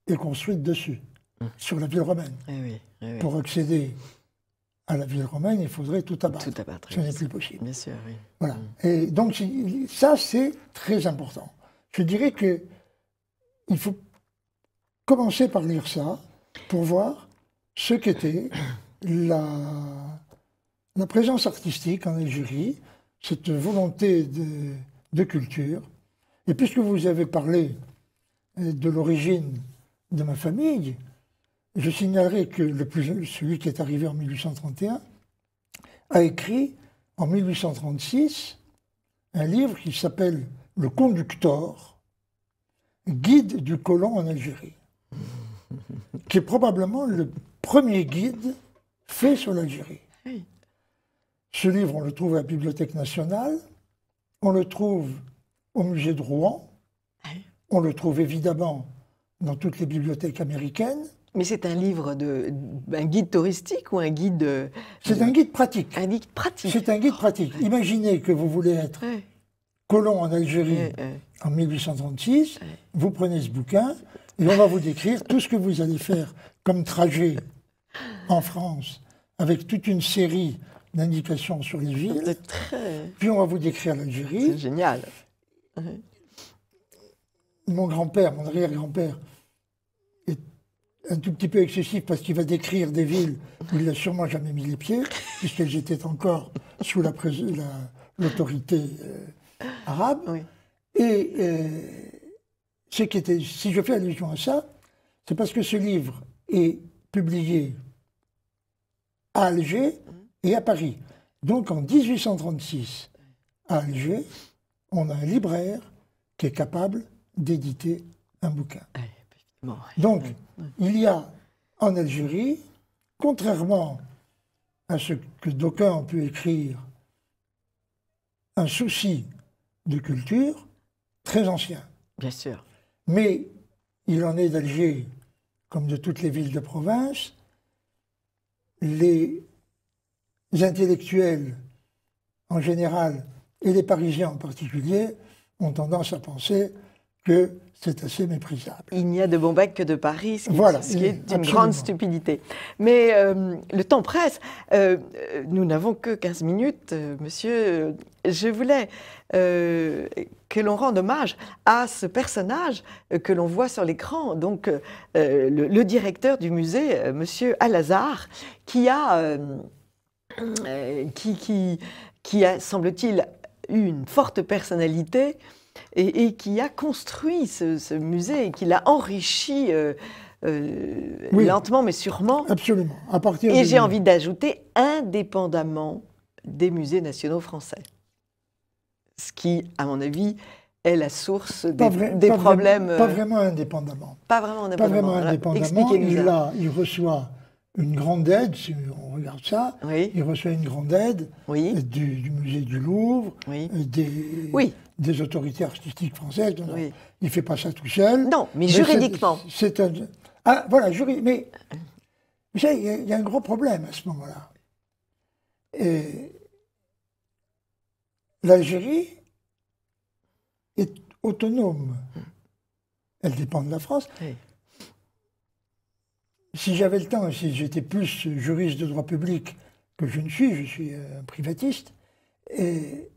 est construite dessus, mmh. sur la ville romaine. Pour accéder à la ville romaine, il faudrait tout abattre. Tout abattre. Ce n'est plus possible. Bien sûr, oui. Voilà. Mm. Et donc, ça, c'est très important. Je dirais que il faut commencer par lire ça pour voir ce qu'était la, présence artistique en Algérie, cette volonté de, de culture. Et puisque vous avez parlé euh, de l'origine de ma famille, je signalerai que celui qui est arrivé en 1831 a écrit en 1836 un livre qui s'appelle Le conducteur, guide du colon en Algérie, qui est probablement le premier guide fait sur l'Algérie. Ce livre, on le trouve à la Bibliothèque nationale, on le trouve au musée de Rouen, ah on le trouve évidemment dans toutes les bibliothèques américaines, mais c'est un livre de un guide touristique ou un guide euh, C'est un guide pratique. Un guide pratique. C'est un guide pratique. Oh, Imaginez que vous voulez être colon en Algérie en 1836. Vous prenez ce bouquin et on va vous décrire tout ce que vous allez faire comme trajet en France, avec toute une série d'indications sur les villes. Très... Puis on va vous décrire l'Algérie. C'est génial. Mon grand-père, mon arrière-grand-père, un tout petit peu excessif parce qu'il va décrire des villes où il n'a sûrement jamais mis les pieds, puisqu'elles étaient encore sous l'autorité euh, arabe. Et euh, ce qui était, si je fais allusion à ça, c'est parce que ce livre est publié à Alger et à Paris. Donc en 1836, à Alger, on a un libraire qui est capable d'éditer un bouquin. Donc, il y a en Algérie, contrairement à ce que d'aucuns ont pu écrire, un souci de culture très ancien. Bien sûr. Mais il en est d'Alger, comme de toutes les villes de province, les intellectuels en général et les Parisiens en particulier ont tendance à penser que c'est assez méprisable. Il n'y a de bon bec que de Paris, ce qui, voilà, ce qui est, une grande stupidité. Mais euh, le temps presse. Euh, nous n'avons que 15 minutes, euh, monsieur. Je voulais que l'on rende hommage à ce personnage que l'on voit sur l'écran, donc le, directeur du musée, monsieur Alazar, qui a, qui, qui a semble-t-il, une forte personnalité et, qui a construit ce, musée et qui l'a enrichi. Euh, euh, lentement mais sûrement. Absolument. À partir et j'ai envie d'ajouter indépendamment des musées nationaux français. Ce qui, à mon avis, est la source des, problèmes. Euh, pas vraiment indépendamment. Pas vraiment indépendamment. Pas vraiment indépendamment. Il, il reçoit une grande aide, si on regarde ça, il reçoit une grande aide du, musée du Louvre, oui. des, des autorités artistiques françaises. Il ne fait pas ça tout seul. Non, mais, juridiquement. C'est Ah, voilà, jury. Mais vous savez, il y, a un gros problème à ce moment-là. L'Algérie est autonome. Elle dépend de la France. Si j'avais le temps, si j'étais plus juriste de droit public que je ne suis, je suis un euh, privatiste, et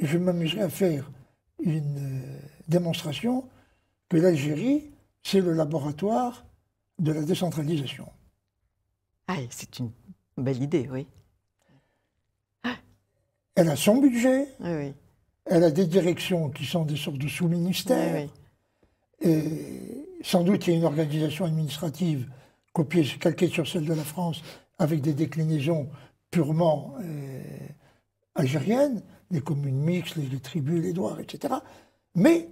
je m'amusais à faire une euh, démonstration que l'Algérie, c'est le laboratoire de la décentralisation. Ah, c'est une belle idée, oui. Ah. Elle a son budget, elle a des directions qui sont des sortes de sous-ministères, et sans doute il y a une organisation administrative copiée, calquée sur celle de la France, avec des déclinaisons purement euh, algériennes, les communes mixtes, les, tribus, les droits, etc. Mais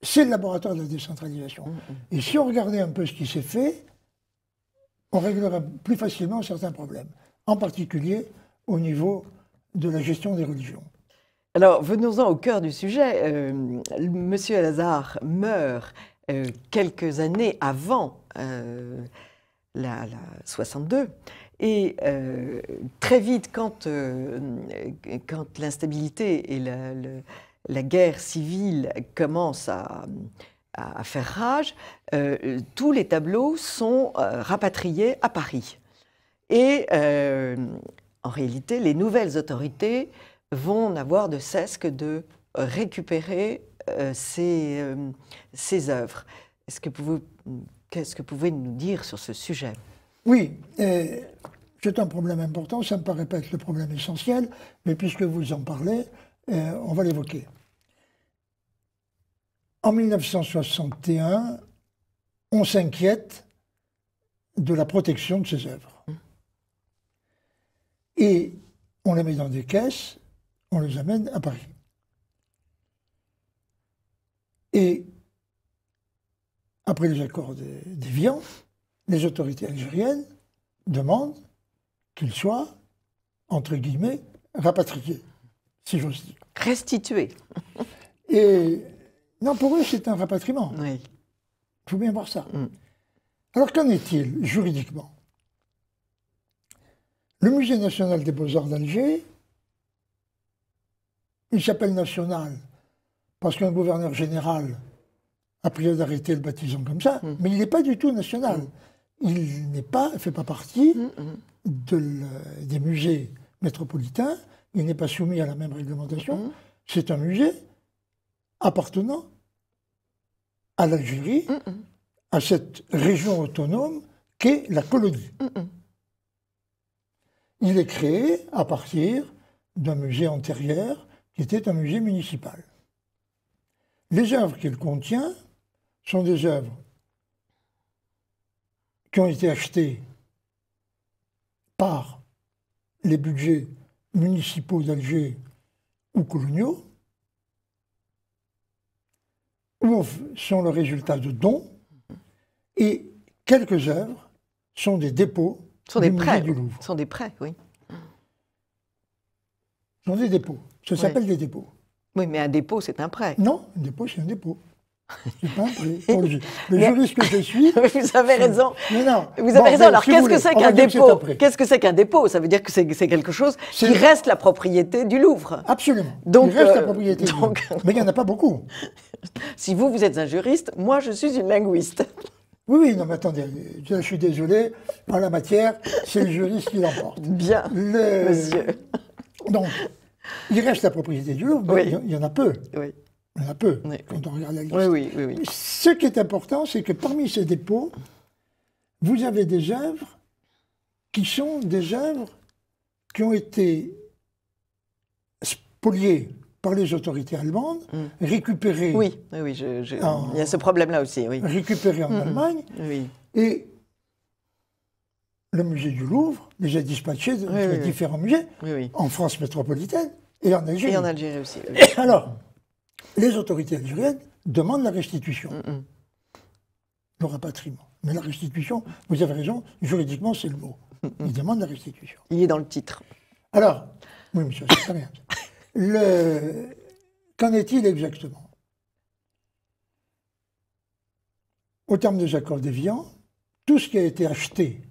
c'est le laboratoire de la décentralisation. Mm, mm. Et si on regardait un peu ce qui s'est fait, on réglerait plus facilement certains problèmes, en particulier au niveau de la gestion des religions. Alors, venons-en au cœur du sujet. Euh, Monsieur Lazare meurt euh, quelques années avant euh, la, la 62. Et euh, très vite, quand, euh, quand l'instabilité et la, guerre civile commencent à, faire rage, euh, tous les tableaux sont rapatriés à Paris. Et en réalité, les nouvelles autorités vont n'avoir de cesse que de récupérer ces, ces œuvres. que qu'est-ce que vous pouvez nous dire sur ce sujet oui, c'est un problème important, ça ne me paraît pas être le problème essentiel, mais puisque vous en parlez, euh, on va l'évoquer. En 1961, on s'inquiète de la protection de ses œuvres. Et on les met dans des caisses, on les amène à Paris. Et après les accords des de, les autorités algériennes demandent qu'il soit, entre guillemets, rapatrié, si j'ose dire. Restitué. (laughs) Et non, pour eux, c'est un rapatriement. Oui. Il faut bien voir ça. Mm. Alors qu'en est-il juridiquement Le Musée national des beaux-arts d'Alger, il s'appelle national parce qu'un gouverneur général a pris d'arrêter le baptisant comme ça, mm. mais il n'est pas du tout national. Mm il n'est pas, fait pas partie mm, mm. des musées métropolitains, il n'est pas soumis à la même réglementation. Mm, C'est un musée appartenant à l'Algérie, à cette région autonome qu'est la colonie. Il est créé à partir d'un musée antérieur qui était un musée municipal. Les œuvres qu'il contient sont des œuvres qui ont été achetés par les budgets municipaux d'Alger ou coloniaux, ou sont le résultat de dons, et quelques œuvres sont des dépôts sont des prêts, du Louvre. Sont des prêts, oui. Sont des dépôts. Ça s'appelle des dépôts. Oui, mais un dépôt, c'est un prêt. Non, un dépôt, c'est un dépôt. Je le, juriste que je suis. (laughs) Vous avez raison. non. Vous avez raison. Alors, qu'est-ce que c'est qu'un dépôt Qu'est-ce que c'est qu'un dépôt Ça veut dire que c'est quelque chose qui reste la propriété du Louvre. Absolument. Donc, il reste la euh, propriété. Donc... Mais il n'y en a pas beaucoup. (laughs) si vous, vous êtes un juriste, moi, je suis une linguiste. (laughs) Oui, oui, non, mais attendez, je suis désolé, en la matière, c'est le juriste qui l'emporte. Bien, monsieur. Donc, il reste la propriété du Louvre, mais oui. il y en a peu. Oui. On a peu, quand on regarde la liste. Oui, oui, Ce qui est important, c'est que parmi ces dépôts, vous avez des œuvres qui sont des œuvres qui ont été spoliées par les autorités allemandes, mm. récupérées. Oui, oui, il y a ce problème-là aussi. Oui. Récupérées en Allemagne. Oui. Et le musée du Louvre les a dispatchées dans différents musées, en France métropolitaine et en Algérie. Et en Algérie aussi. (coughs) Alors les autorités algériennes demandent la restitution, mm, mm. le rapatriement. Mais la restitution, vous avez raison, juridiquement, c'est le mot. Mm, Ils demandent la restitution. Il est dans le titre. Alors, oui, monsieur, c'est (laughs) Le... Qu'en est-il exactement Au terme des accords Vian, tout ce qui a été acheté,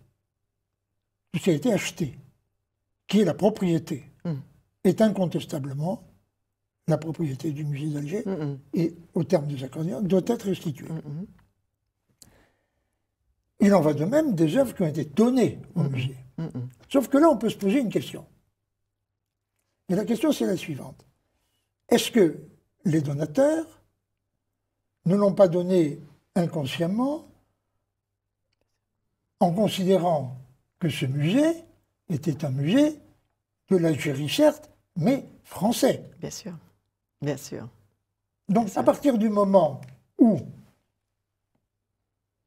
tout ce qui a été acheté, qui est la propriété, est incontestablement la propriété du musée d'Alger mm, mm. et, au terme des accordions, doit être restituée. Mm, Il en va de même des œuvres qui ont été données au musée. Sauf que là, on peut se poser une question. Et la question, c'est la suivante. Est-ce que les donateurs ne l'ont pas donné inconsciemment en considérant que ce musée était un musée de l'Algérie, certes, mais français. Bien sûr. Bien sûr. Donc à partir du moment où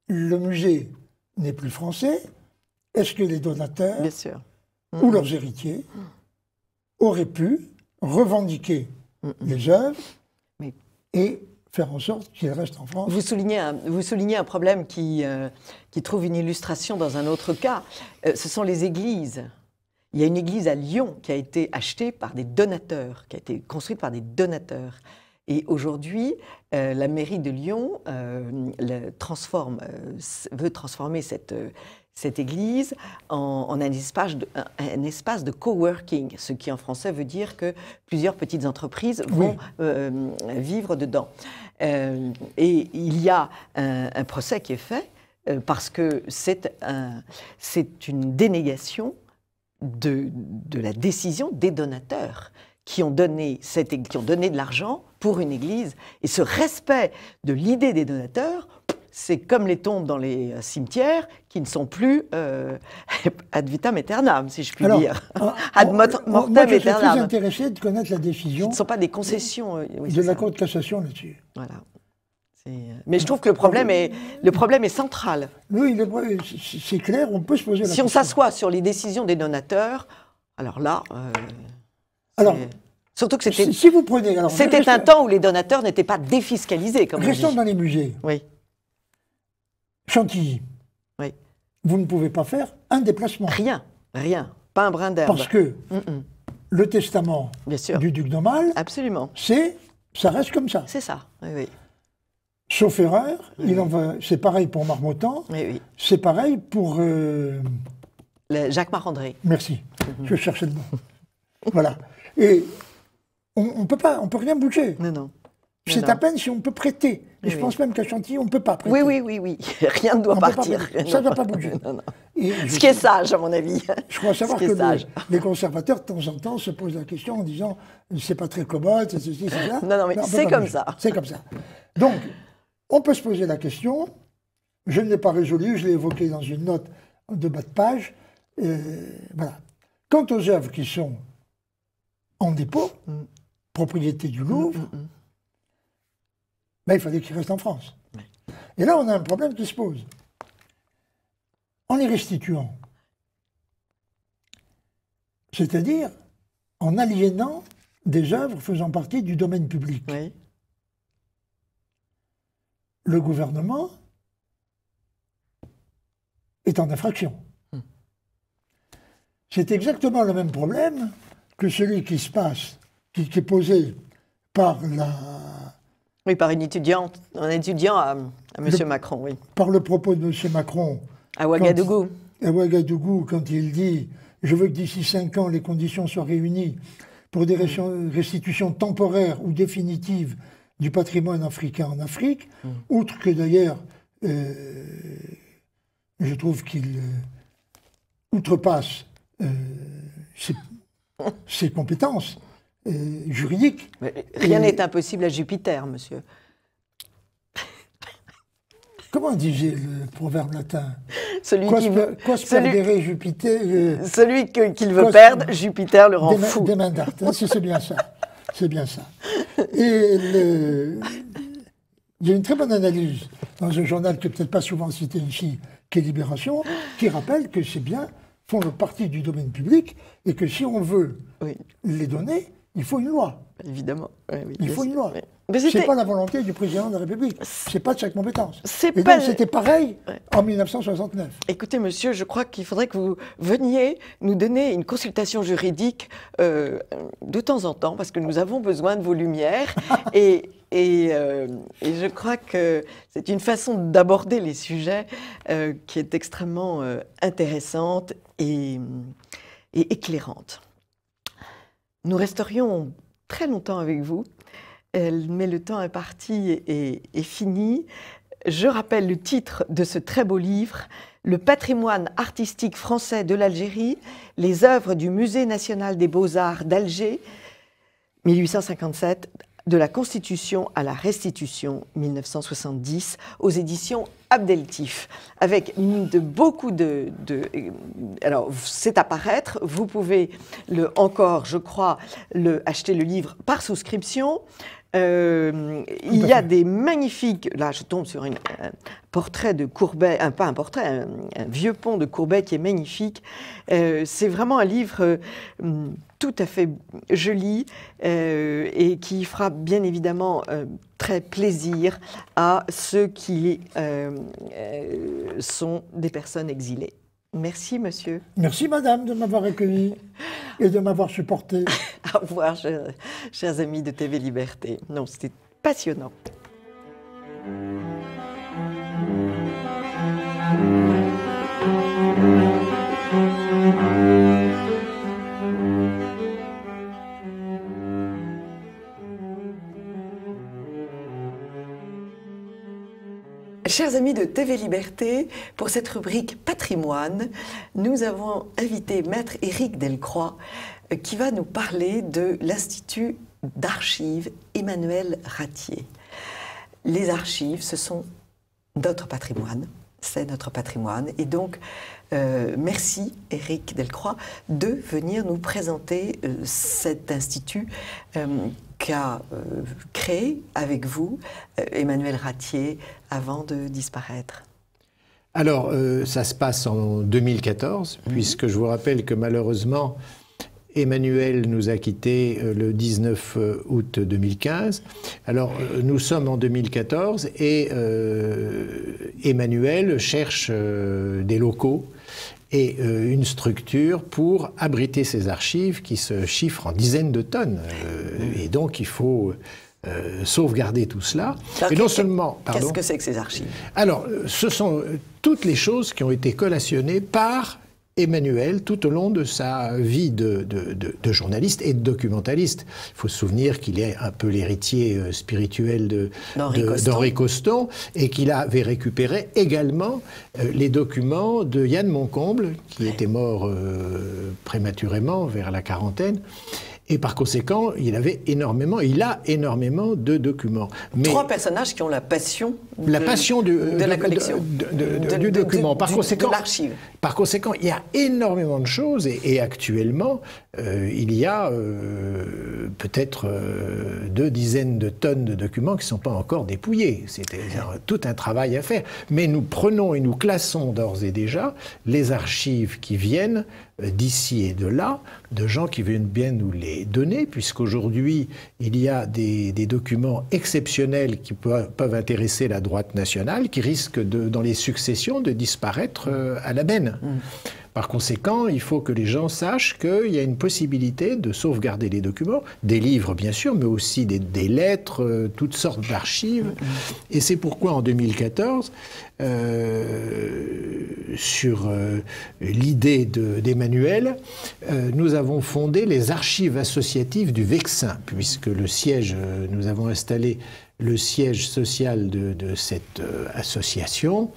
le musée n'est plus français, est-ce que les donateurs ou leurs héritiers auraient pu revendiquer les œuvres et faire en sorte qu'ils restent en France. Vous soulignez un, problème euh, qui, trouve une illustration dans un autre cas. Euh, ce sont les églises. Il y a une église à Lyon qui a été achetée par des donateurs, qui a été construite par des donateurs. Et aujourd'hui, euh, la mairie de Lyon euh, transforme, euh, veut transformer cette, cette église en, un, espace de, un, espace de coworking, ce qui en français veut dire que plusieurs petites entreprises vont vivre dedans. et il y a un, un procès qui est fait parce que c'est une dénégation de, la décision des donateurs qui ont donné, cette, qui ont donné de l'argent pour une église. Et ce respect de l'idée des donateurs, c'est comme les tombes dans les euh, cimetières qui ne sont plus euh, (laughs) ad vitam aeternam, si je puis dire. Euh, (laughs) ad mortem moi, je suis intéressé de connaître la décision. Ce sont pas des concessions. de la Cour de cassation là-dessus. Voilà. Euh, Mais je trouve que le problème est, le problème est central. Oui, c'est clair, on peut se poser la si question. Si on s'assoit sur les décisions des donateurs, alors là. Euh, alors. Surtout que c'était. Si vous prenez. C'était un temps où les donateurs n'étaient pas défiscalisés, comme Restons on dit. dans les musées. Oui. Chantilly. Oui. Vous ne pouvez pas faire un déplacement. Rien, rien. Pas un brin d'herbe. Parce que mm, mm. le testament du duc d'Aumale. Absolument. C'est. Ça reste comme ça. C'est ça, oui, oui. Sauf erreur, il en C'est pareil pour Marmottan. C'est pareil pour. Euh, Jacques Marandré. Merci. Mhm. Je cherchais le nom. voilà. Et on ne peut pas, on peut rien bouger. C'est à peine si on peut prêter. Et je pense même qu'à Chantilly, on ne peut pas prêter. Oui, oui, oui, oui. (laughs) Rien ne doit partir. ça ne doit pas bouger. Ce qui est sage, à mon avis. Je crois savoir que les, conservateurs, de temps en temps, se posent la question en disant c'est pas très commode, c'est ceci, c'est ça. Non, non, mais c'est comme ça. C'est comme ça. Donc, on peut se poser la question, je ne l'ai pas résolu, je l'ai évoqué dans une note de bas de page. Euh, voilà. Quant aux œuvres qui sont en dépôt, mm. propriété du Louvre, mm, mm, ben, il fallait qu'ils restent en France. Et là, on a un problème qui se pose. En les restituant, c'est-à-dire en aliénant des œuvres faisant partie du domaine public. Oui le gouvernement est en infraction. Hmm. C'est exactement le même problème que celui qui se passe, qui, est posé par la. Oui, par une étudiante, un étudiant à, Monsieur M. Macron, oui. Par le propos de M. Macron. À Ouagadougou. à Ouagadougou, quand il dit Je veux que d'ici cinq ans, les conditions soient réunies pour des restitutions temporaires ou définitives du patrimoine africain en Afrique, outre mm. que d'ailleurs, euh, je trouve qu'il euh, outrepasse euh, (laughs) ses, compétences juridiques. rien n'est impossible à Jupiter, monsieur. (laughs) Comment disait le proverbe latin Celui qui veut, quoi se celui, Jupiter Celui qu'il veut perdre, Jupiter le rend fou. mains d'art, c'est bien ça. (laughs) C'est bien ça. Et il y a une très bonne analyse dans un journal que peut-être pas souvent cité ici, qui est Libération, qui rappelle que ces biens font partie du domaine public et que si on veut les donner, il faut une loi. Évidemment. oui, il faut une loi. C'est pas la volonté du président de la République. C'est pas de chaque compétence. Et pas... c'était pareil en 1969. Écoutez, monsieur, je crois qu'il faudrait que vous veniez nous donner une consultation juridique euh, de temps en temps, parce que nous avons besoin de vos lumières. (laughs) et, euh, et, je crois que c'est une façon d'aborder les sujets euh, qui est extrêmement intéressante et, et éclairante. Nous resterions très longtemps avec vous. Mais le temps imparti et, et fini. Je rappelle le titre de ce très beau livre, Le patrimoine artistique français de l'Algérie, les œuvres du Musée national des beaux-arts d'Alger, 1857, de la Constitution à la Restitution, 1970, aux éditions Abdeltif, avec de beaucoup de... alors, c'est à paraître, vous pouvez le, encore, je crois, le, acheter le livre par souscription. Euh, il y a des magnifiques. Là, je tombe sur un portrait de Courbet, un, pas un portrait, un, vieux pont de Courbet qui est magnifique. Euh, c'est vraiment un livre euh, tout à fait joli et qui fera bien évidemment très plaisir à ceux qui sont des personnes exilées. Merci, monsieur. Merci, madame, de m'avoir accueilli et de m'avoir supporté. (laughs) Au revoir, chers, chers, amis de TV Liberté. Non, c'était passionnant. Chers amis de TV Liberté, pour cette rubrique patrimoine, nous avons invité Maître Éric Delcroix euh, qui va nous parler de l'Institut d'archives Emmanuel Ratier. Les archives, ce sont d'autres patrimoines c'est notre patrimoine. Et donc, euh, merci Éric Delcroix de venir nous présenter euh, cet institut euh, qu'a créé avec vous Emmanuel Ratier avant de disparaître. Alors, ça se passe en 2014, mhm. puisque je vous rappelle que malheureusement, Emmanuel nous a quittés euh, le 19 euh, août 2015. Alors euh, nous sommes en 2014 et Emmanuel cherche des locaux et une structure pour abriter ces archives qui se chiffrent en dizaines de tonnes. Et donc il faut sauvegarder tout cela. et non seulement. Qu'est-ce que c'est que ces archives Alors, ce sont toutes les choses qui ont été collationnées par Emmanuel tout au long de sa vie de, de, journaliste et de documentaliste. Il faut se souvenir qu'il est un peu l'héritier euh, spirituel d'Henri Coston. et qu'il avait récupéré également euh, les documents de Yann Moncomble, qui était mort euh, prématurément vers la quarantaine. Et par conséquent, il avait énormément, il a énormément de documents. Trois personnages qui ont la passion de, la passion de, la collection, du document. Par conséquent, par conséquent, il y a énormément de choses et, actuellement, euh, il y a euh, peut-être euh, deux dizaines de tonnes de documents qui ne sont pas encore dépouillés. C'est tout un travail à faire. Mais nous prenons et nous classons d'ores et déjà les archives qui viennent d'ici et de là, de gens qui viennent bien nous les données puisqu'aujourd'hui, il y a des, documents exceptionnels qui peuvent, intéresser la droite nationale, qui risquent, dans les successions, de disparaître euh, à la benne. Mmh. Par conséquent, il faut que les gens sachent qu'il y a une possibilité de sauvegarder les documents, des livres bien sûr, mais aussi des, lettres, euh, toutes sortes d'archives. Et c'est pourquoi en 2014, euh, sur euh, l'idée d'Emmanuel, nous avons fondé les archives associatives du Vexin, puisque le siège, nous avons installé le siège social de cette association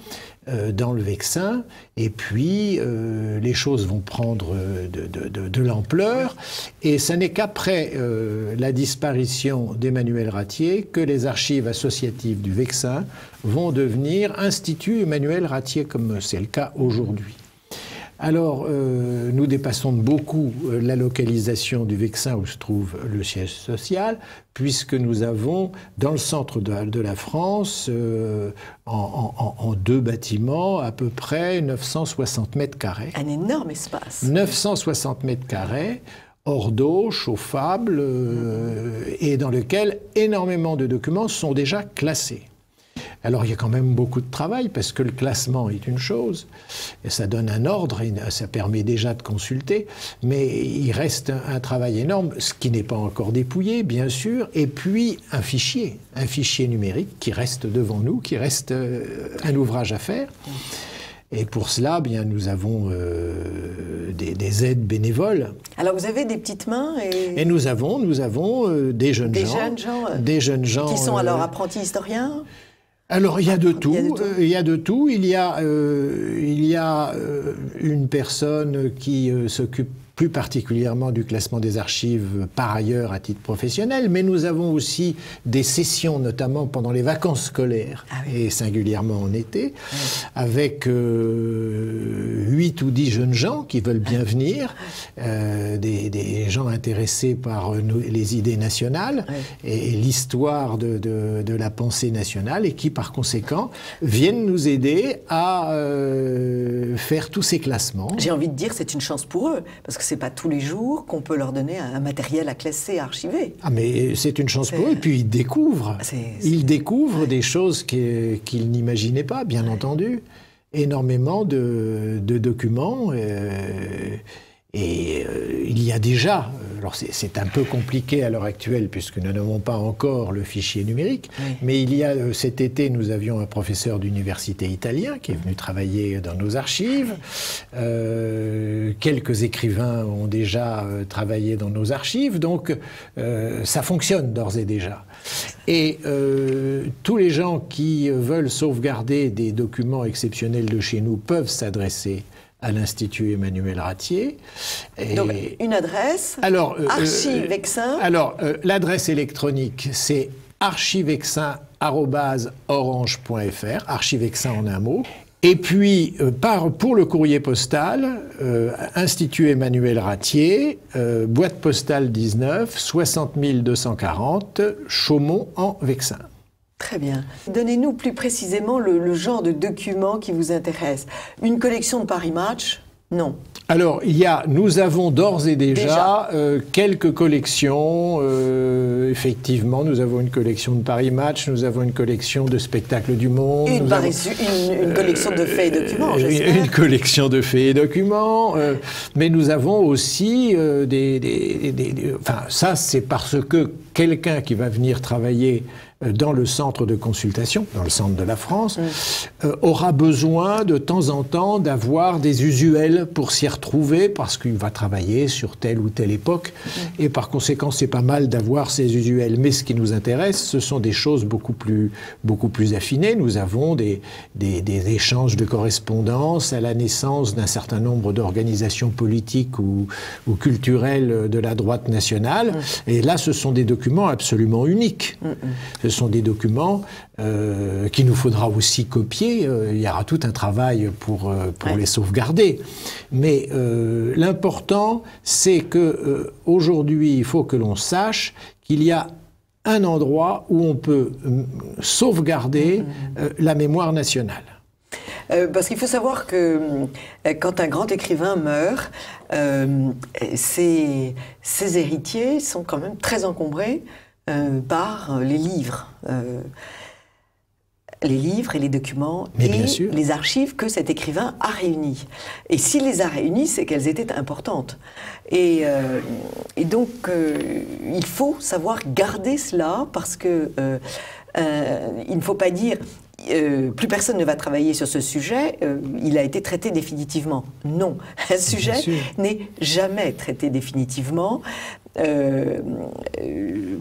euh, dans le Vexin, et puis euh, les choses vont prendre euh, de, l'ampleur, et ce n'est qu'après la disparition d'Emmanuel Ratier que les archives associatives du Vexin vont devenir Institut Emmanuel Ratier, comme c'est le cas aujourd'hui. Alors, euh, nous dépassons beaucoup euh, la localisation du Vexin où se trouve le siège social, puisque nous avons dans le centre de, la France, euh, en, en, deux bâtiments, à peu près 960 mètres carrés. Un énorme espace. 960 mètres carrés hors d'eau, chauffable, et dans lequel énormément de documents sont déjà classés. Alors il y a quand même beaucoup de travail parce que le classement est une chose, et ça donne un ordre, et ça permet déjà de consulter, mais il reste un, travail énorme, ce qui n'est pas encore dépouillé, bien sûr, et puis un fichier, un fichier numérique qui reste devant nous, qui reste euh, un ouvrage à faire. Et pour cela, eh bien, nous avons euh, des, aides bénévoles. Alors, vous avez des petites mains et, nous avons, nous avons euh, des jeunes gens, des jeunes gens qui sont alors apprentis historiens, alors euh, il y a de tout, il y a de euh, tout. Il y a, il y a une personne qui euh, s'occupe plus particulièrement du classement des archives par ailleurs à titre professionnel, mais nous avons aussi des sessions, notamment pendant les vacances scolaires, ah et singulièrement en été, avec 8 euh, ou 10 jeunes gens qui veulent bien venir, euh, des, gens intéressés par euh, les idées nationales et, l'histoire de, de, la pensée nationale, et qui par conséquent viennent nous aider à faire tous ces classements. J'ai envie de dire c'est une chance pour eux, parce que c'est pas tous les jours qu'on peut leur donner un matériel à classer, à archiver. Ah mais c'est une chance pour eux. Et puis ils découvrent. Ils découvrent des choses qu'ils n'imaginaient pas, bien entendu. Énormément de, de documents. Euh, et euh, il y a déjà, alors c'est un peu compliqué à l'heure actuelle puisque nous n'avons pas encore le fichier numérique, mais il y a euh, cet été nous avions un professeur d'université italien qui est venu travailler dans nos archives. Euh, quelques écrivains ont déjà euh, travaillé dans nos archives, donc ça fonctionne d'ores et déjà. Et tous les gens qui veulent sauvegarder des documents exceptionnels de chez nous peuvent s'adresser à l'Institut Emmanuel Ratier. Donc, une adresse alors, euh, Archivexin euh, Alors, euh, l'adresse électronique, c'est archivexin.orange.fr, archivexin en un mot. Et puis, par, pour le courrier postal, Institut Emmanuel Ratier, boîte postale 19, 60 240, Chaumont en Vexin. Très bien. Donnez-nous plus précisément le, genre de document qui vous intéresse. Une collection de Paris Match Non. Alors, il y nous avons d'ores et déjà, euh, quelques collections. Euh, effectivement, nous avons une collection de Paris Match, nous avons une collection de spectacles du monde. Une, euh, collection de faits et documents. Une, une collection de faits et documents. mais nous avons aussi des, des, Enfin, ça, c'est parce que quelqu'un qui va venir travailler euh, dans le centre de consultation, dans le centre de la France, euh, aura besoin de temps en temps d'avoir des usuels pour s'y retrouver parce qu'il va travailler sur telle ou telle époque. Et par conséquent, c'est pas mal d'avoir ces usuels. Mais ce qui nous intéresse, ce sont des choses beaucoup plus, beaucoup plus affinées. Nous avons des, des, échanges de correspondance à la naissance d'un certain nombre d'organisations politiques ou, ou, culturelles de la droite nationale. Et là, ce sont des documents absolument uniques ce sont des documents euh, qu'il nous faudra aussi copier. Euh, il y aura tout un travail pour, euh, pour les sauvegarder. Mais euh, l'important, c'est que aujourd'hui, il faut que l'on sache qu'il y a un endroit où on peut sauvegarder mm-hmm. la mémoire nationale. parce qu'il faut savoir que quand un grand écrivain meurt, ses, ses, héritiers sont quand même très encombrés euh, par les livres. Euh, les livres et les documents et les archives que cet écrivain a réunis. Et s'il les a réunis, c'est qu'elles étaient importantes. Et, euh, donc, il faut savoir garder cela parce que il ne faut pas dire plus personne ne va travailler sur ce sujet, il a été traité définitivement. Non, (laughs) un sujet n'est jamais traité définitivement. Euh, euh,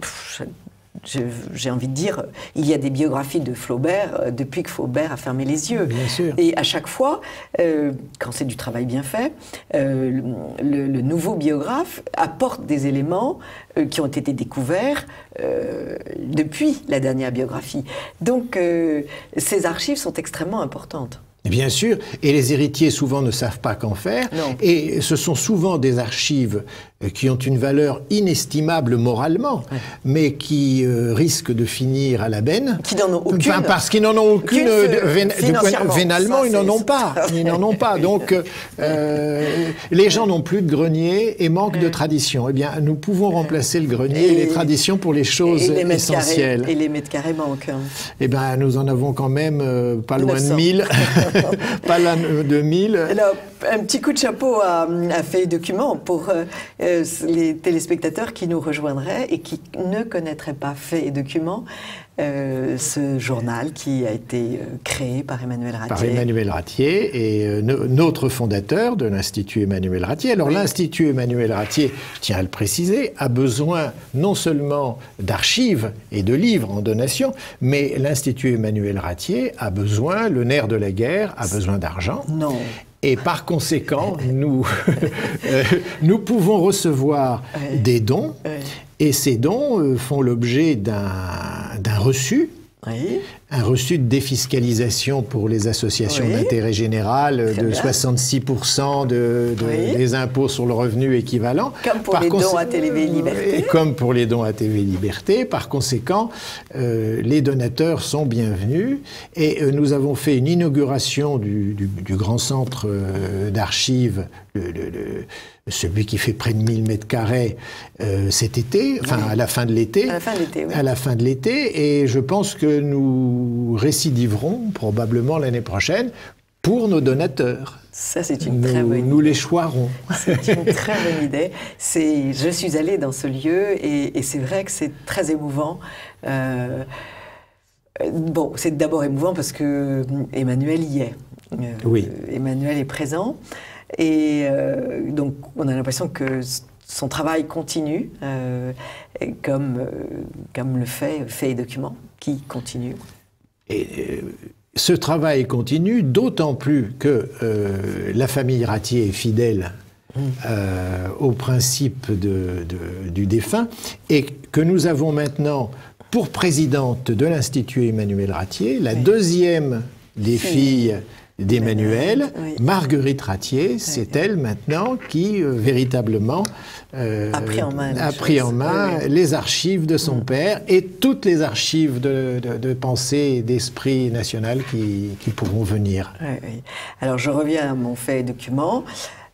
j'ai envie de dire, il y a des biographies de Flaubert euh, depuis que Flaubert a fermé les yeux. Bien sûr. Et à chaque fois, quand c'est du travail bien fait, le, nouveau biographe apporte des éléments qui ont été découverts depuis la dernière biographie. Donc ces archives sont extrêmement importantes. Bien sûr, et les héritiers souvent ne savent pas qu'en faire. Et ce sont souvent des archives euh, qui ont une valeur inestimable moralement, mais qui euh, risquent de finir à la benne. Qui n'en ont aucune. parce qu'ils n'en ont aucune, vénalement, ils n'en ont pas. Ils n'en ont pas. Donc, euh, les gens n'ont plus de grenier et manquent de tradition. Eh bien, nous pouvons remplacer le grenier et, les traditions pour les choses essentielles. et les mètres carrés manquent. Eh bien, nous en avons quand même pas loin de 1000. (laughs) pas loin de mille. – un petit coup de chapeau à, à Feuille Document pour euh, les téléspectateurs qui nous rejoindraient et qui ne connaîtraient pas fait et Documents, euh, ce journal qui a été euh, créé par Emmanuel Ratier. Par Emmanuel Ratier et notre fondateur de l'Institut Emmanuel Ratier. Alors l'Institut Emmanuel Ratier, je tiens à le préciser, a besoin non seulement d'archives et de livres en donation, mais l'Institut Emmanuel Ratier a besoin, le nerf de la guerre, a besoin d'argent. Non. Et par conséquent, nous, (laughs) euh, nous pouvons recevoir des dons, et ces dons euh, font l'objet d'un reçu un reçu de défiscalisation pour les associations d'intérêt général de 66% de, des impôts sur le revenu équivalent. Comme pour les dons à TV Liberté. Comme pour les dons à TV Liberté. Par conséquent, euh, les donateurs sont bienvenus. Et euh, nous avons fait une inauguration du, grand centre euh, d'archives, celui qui fait près de 1000 mètres carrés cet été, enfin à la fin de l'été. À la fin de l'été, oui. À la fin de l'été. Et je pense que nous récidiveront probablement l'année prochaine pour nos donateurs. Ça, c'est une nous, très bonne idée. Nous les choirons. (laughs) C'est une très bonne idée. Je suis allée dans ce lieu et, c'est vrai que c'est très émouvant. Euh, bon, c'est d'abord émouvant parce que euh, Emmanuel y est. Euh, oui. Emmanuel est présent. Et donc, on a l'impression que son travail continue, comme, comme le fait Fait et document qui continue. Et euh, ce travail continue, d'autant plus que euh, la famille Ratier est fidèle mm. euh, au principe du défunt et que nous avons maintenant pour présidente de l'Institut Emmanuel Ratier, la deuxième des filles D'Emmanuel, Marguerite Ratier, c'est elle maintenant qui euh, véritablement euh, a pris en main, les, archives de son mm. père et toutes les archives de, pensée et d'esprit national qui, qui, pourront venir. Alors je reviens à mon fait document.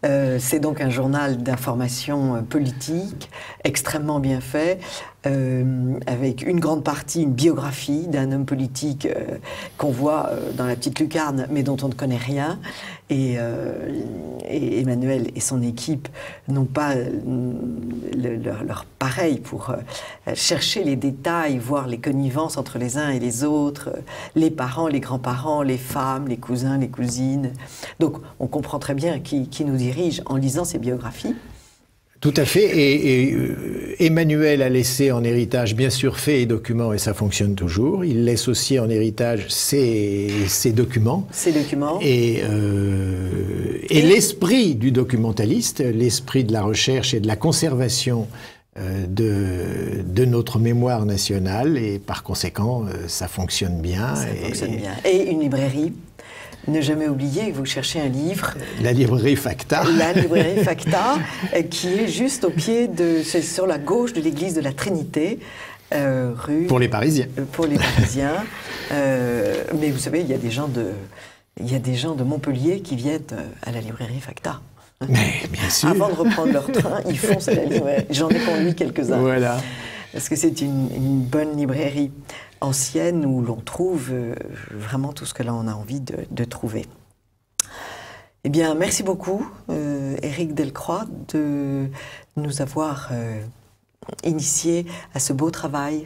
Euh, c'est donc un journal d'information politique extrêmement bien fait, euh, avec une grande partie, une biographie d'un homme politique euh, qu'on voit euh, dans la petite lucarne, mais dont on ne connaît rien. Et, Emmanuel et son équipe n'ont pas leur, pareil pour chercher les détails, voir les connivences entre les uns et les autres, les parents, les grands-parents, les femmes, les cousins, les cousines. Donc on comprend très bien qui, qui nous dirige en lisant ces biographies. Tout à fait. Et, euh, Emmanuel a laissé en héritage, bien sûr, faits et documents, et ça fonctionne toujours. Il laisse aussi en héritage ses, documents. Ses documents. Euh, et, l'esprit du documentaliste, l'esprit de la recherche et de la conservation euh, de, de, notre mémoire nationale. Et par conséquent, ça fonctionne bien. Ça fonctionne bien. Et une librairie ne jamais oublier que vous cherchez un livre. La librairie Facta. La librairie (laughs) Facta, euh, qui est juste au pied de, sur la gauche de l'église de la Trinité. Euh, rue, pour les Parisiens. Euh, pour les Parisiens. mais vous savez, il y a des gens de, il y a des gens de Montpellier qui viennent à la librairie Facta. Mais bien sûr. Avant de reprendre leur train, ils font à la librairie. J'en ai conduit quelques-uns. Voilà parce que c'est une, bonne librairie ancienne où l'on trouve euh, vraiment tout ce que l'on a envie de, trouver. Eh bien, merci beaucoup, euh, Éric Delcroix, de nous avoir euh, initiés à ce beau travail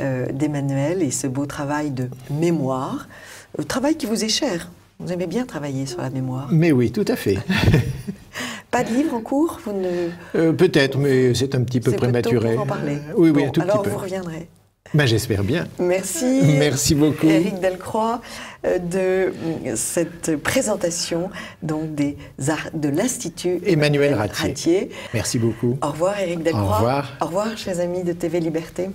euh, d'Emmanuel et ce beau travail de mémoire, travail qui vous est cher. Vous aimez bien travailler sur la mémoire. Mais oui, tout à fait. (laughs) Pas de livre en cours Vous ne... Euh, peut-être, mais c'est un petit peu prématuré. Pour en parler. Euh, oui, oui, un tout alors vous reviendrez. Ben, J'espère bien. Merci. Merci beaucoup. Eric Delcroix euh, de cette présentation donc des arts de l'Institut Emmanuel, Ratier. Merci beaucoup. Au revoir Eric Delcroix. Au revoir. Au revoir chers amis de TV Liberté.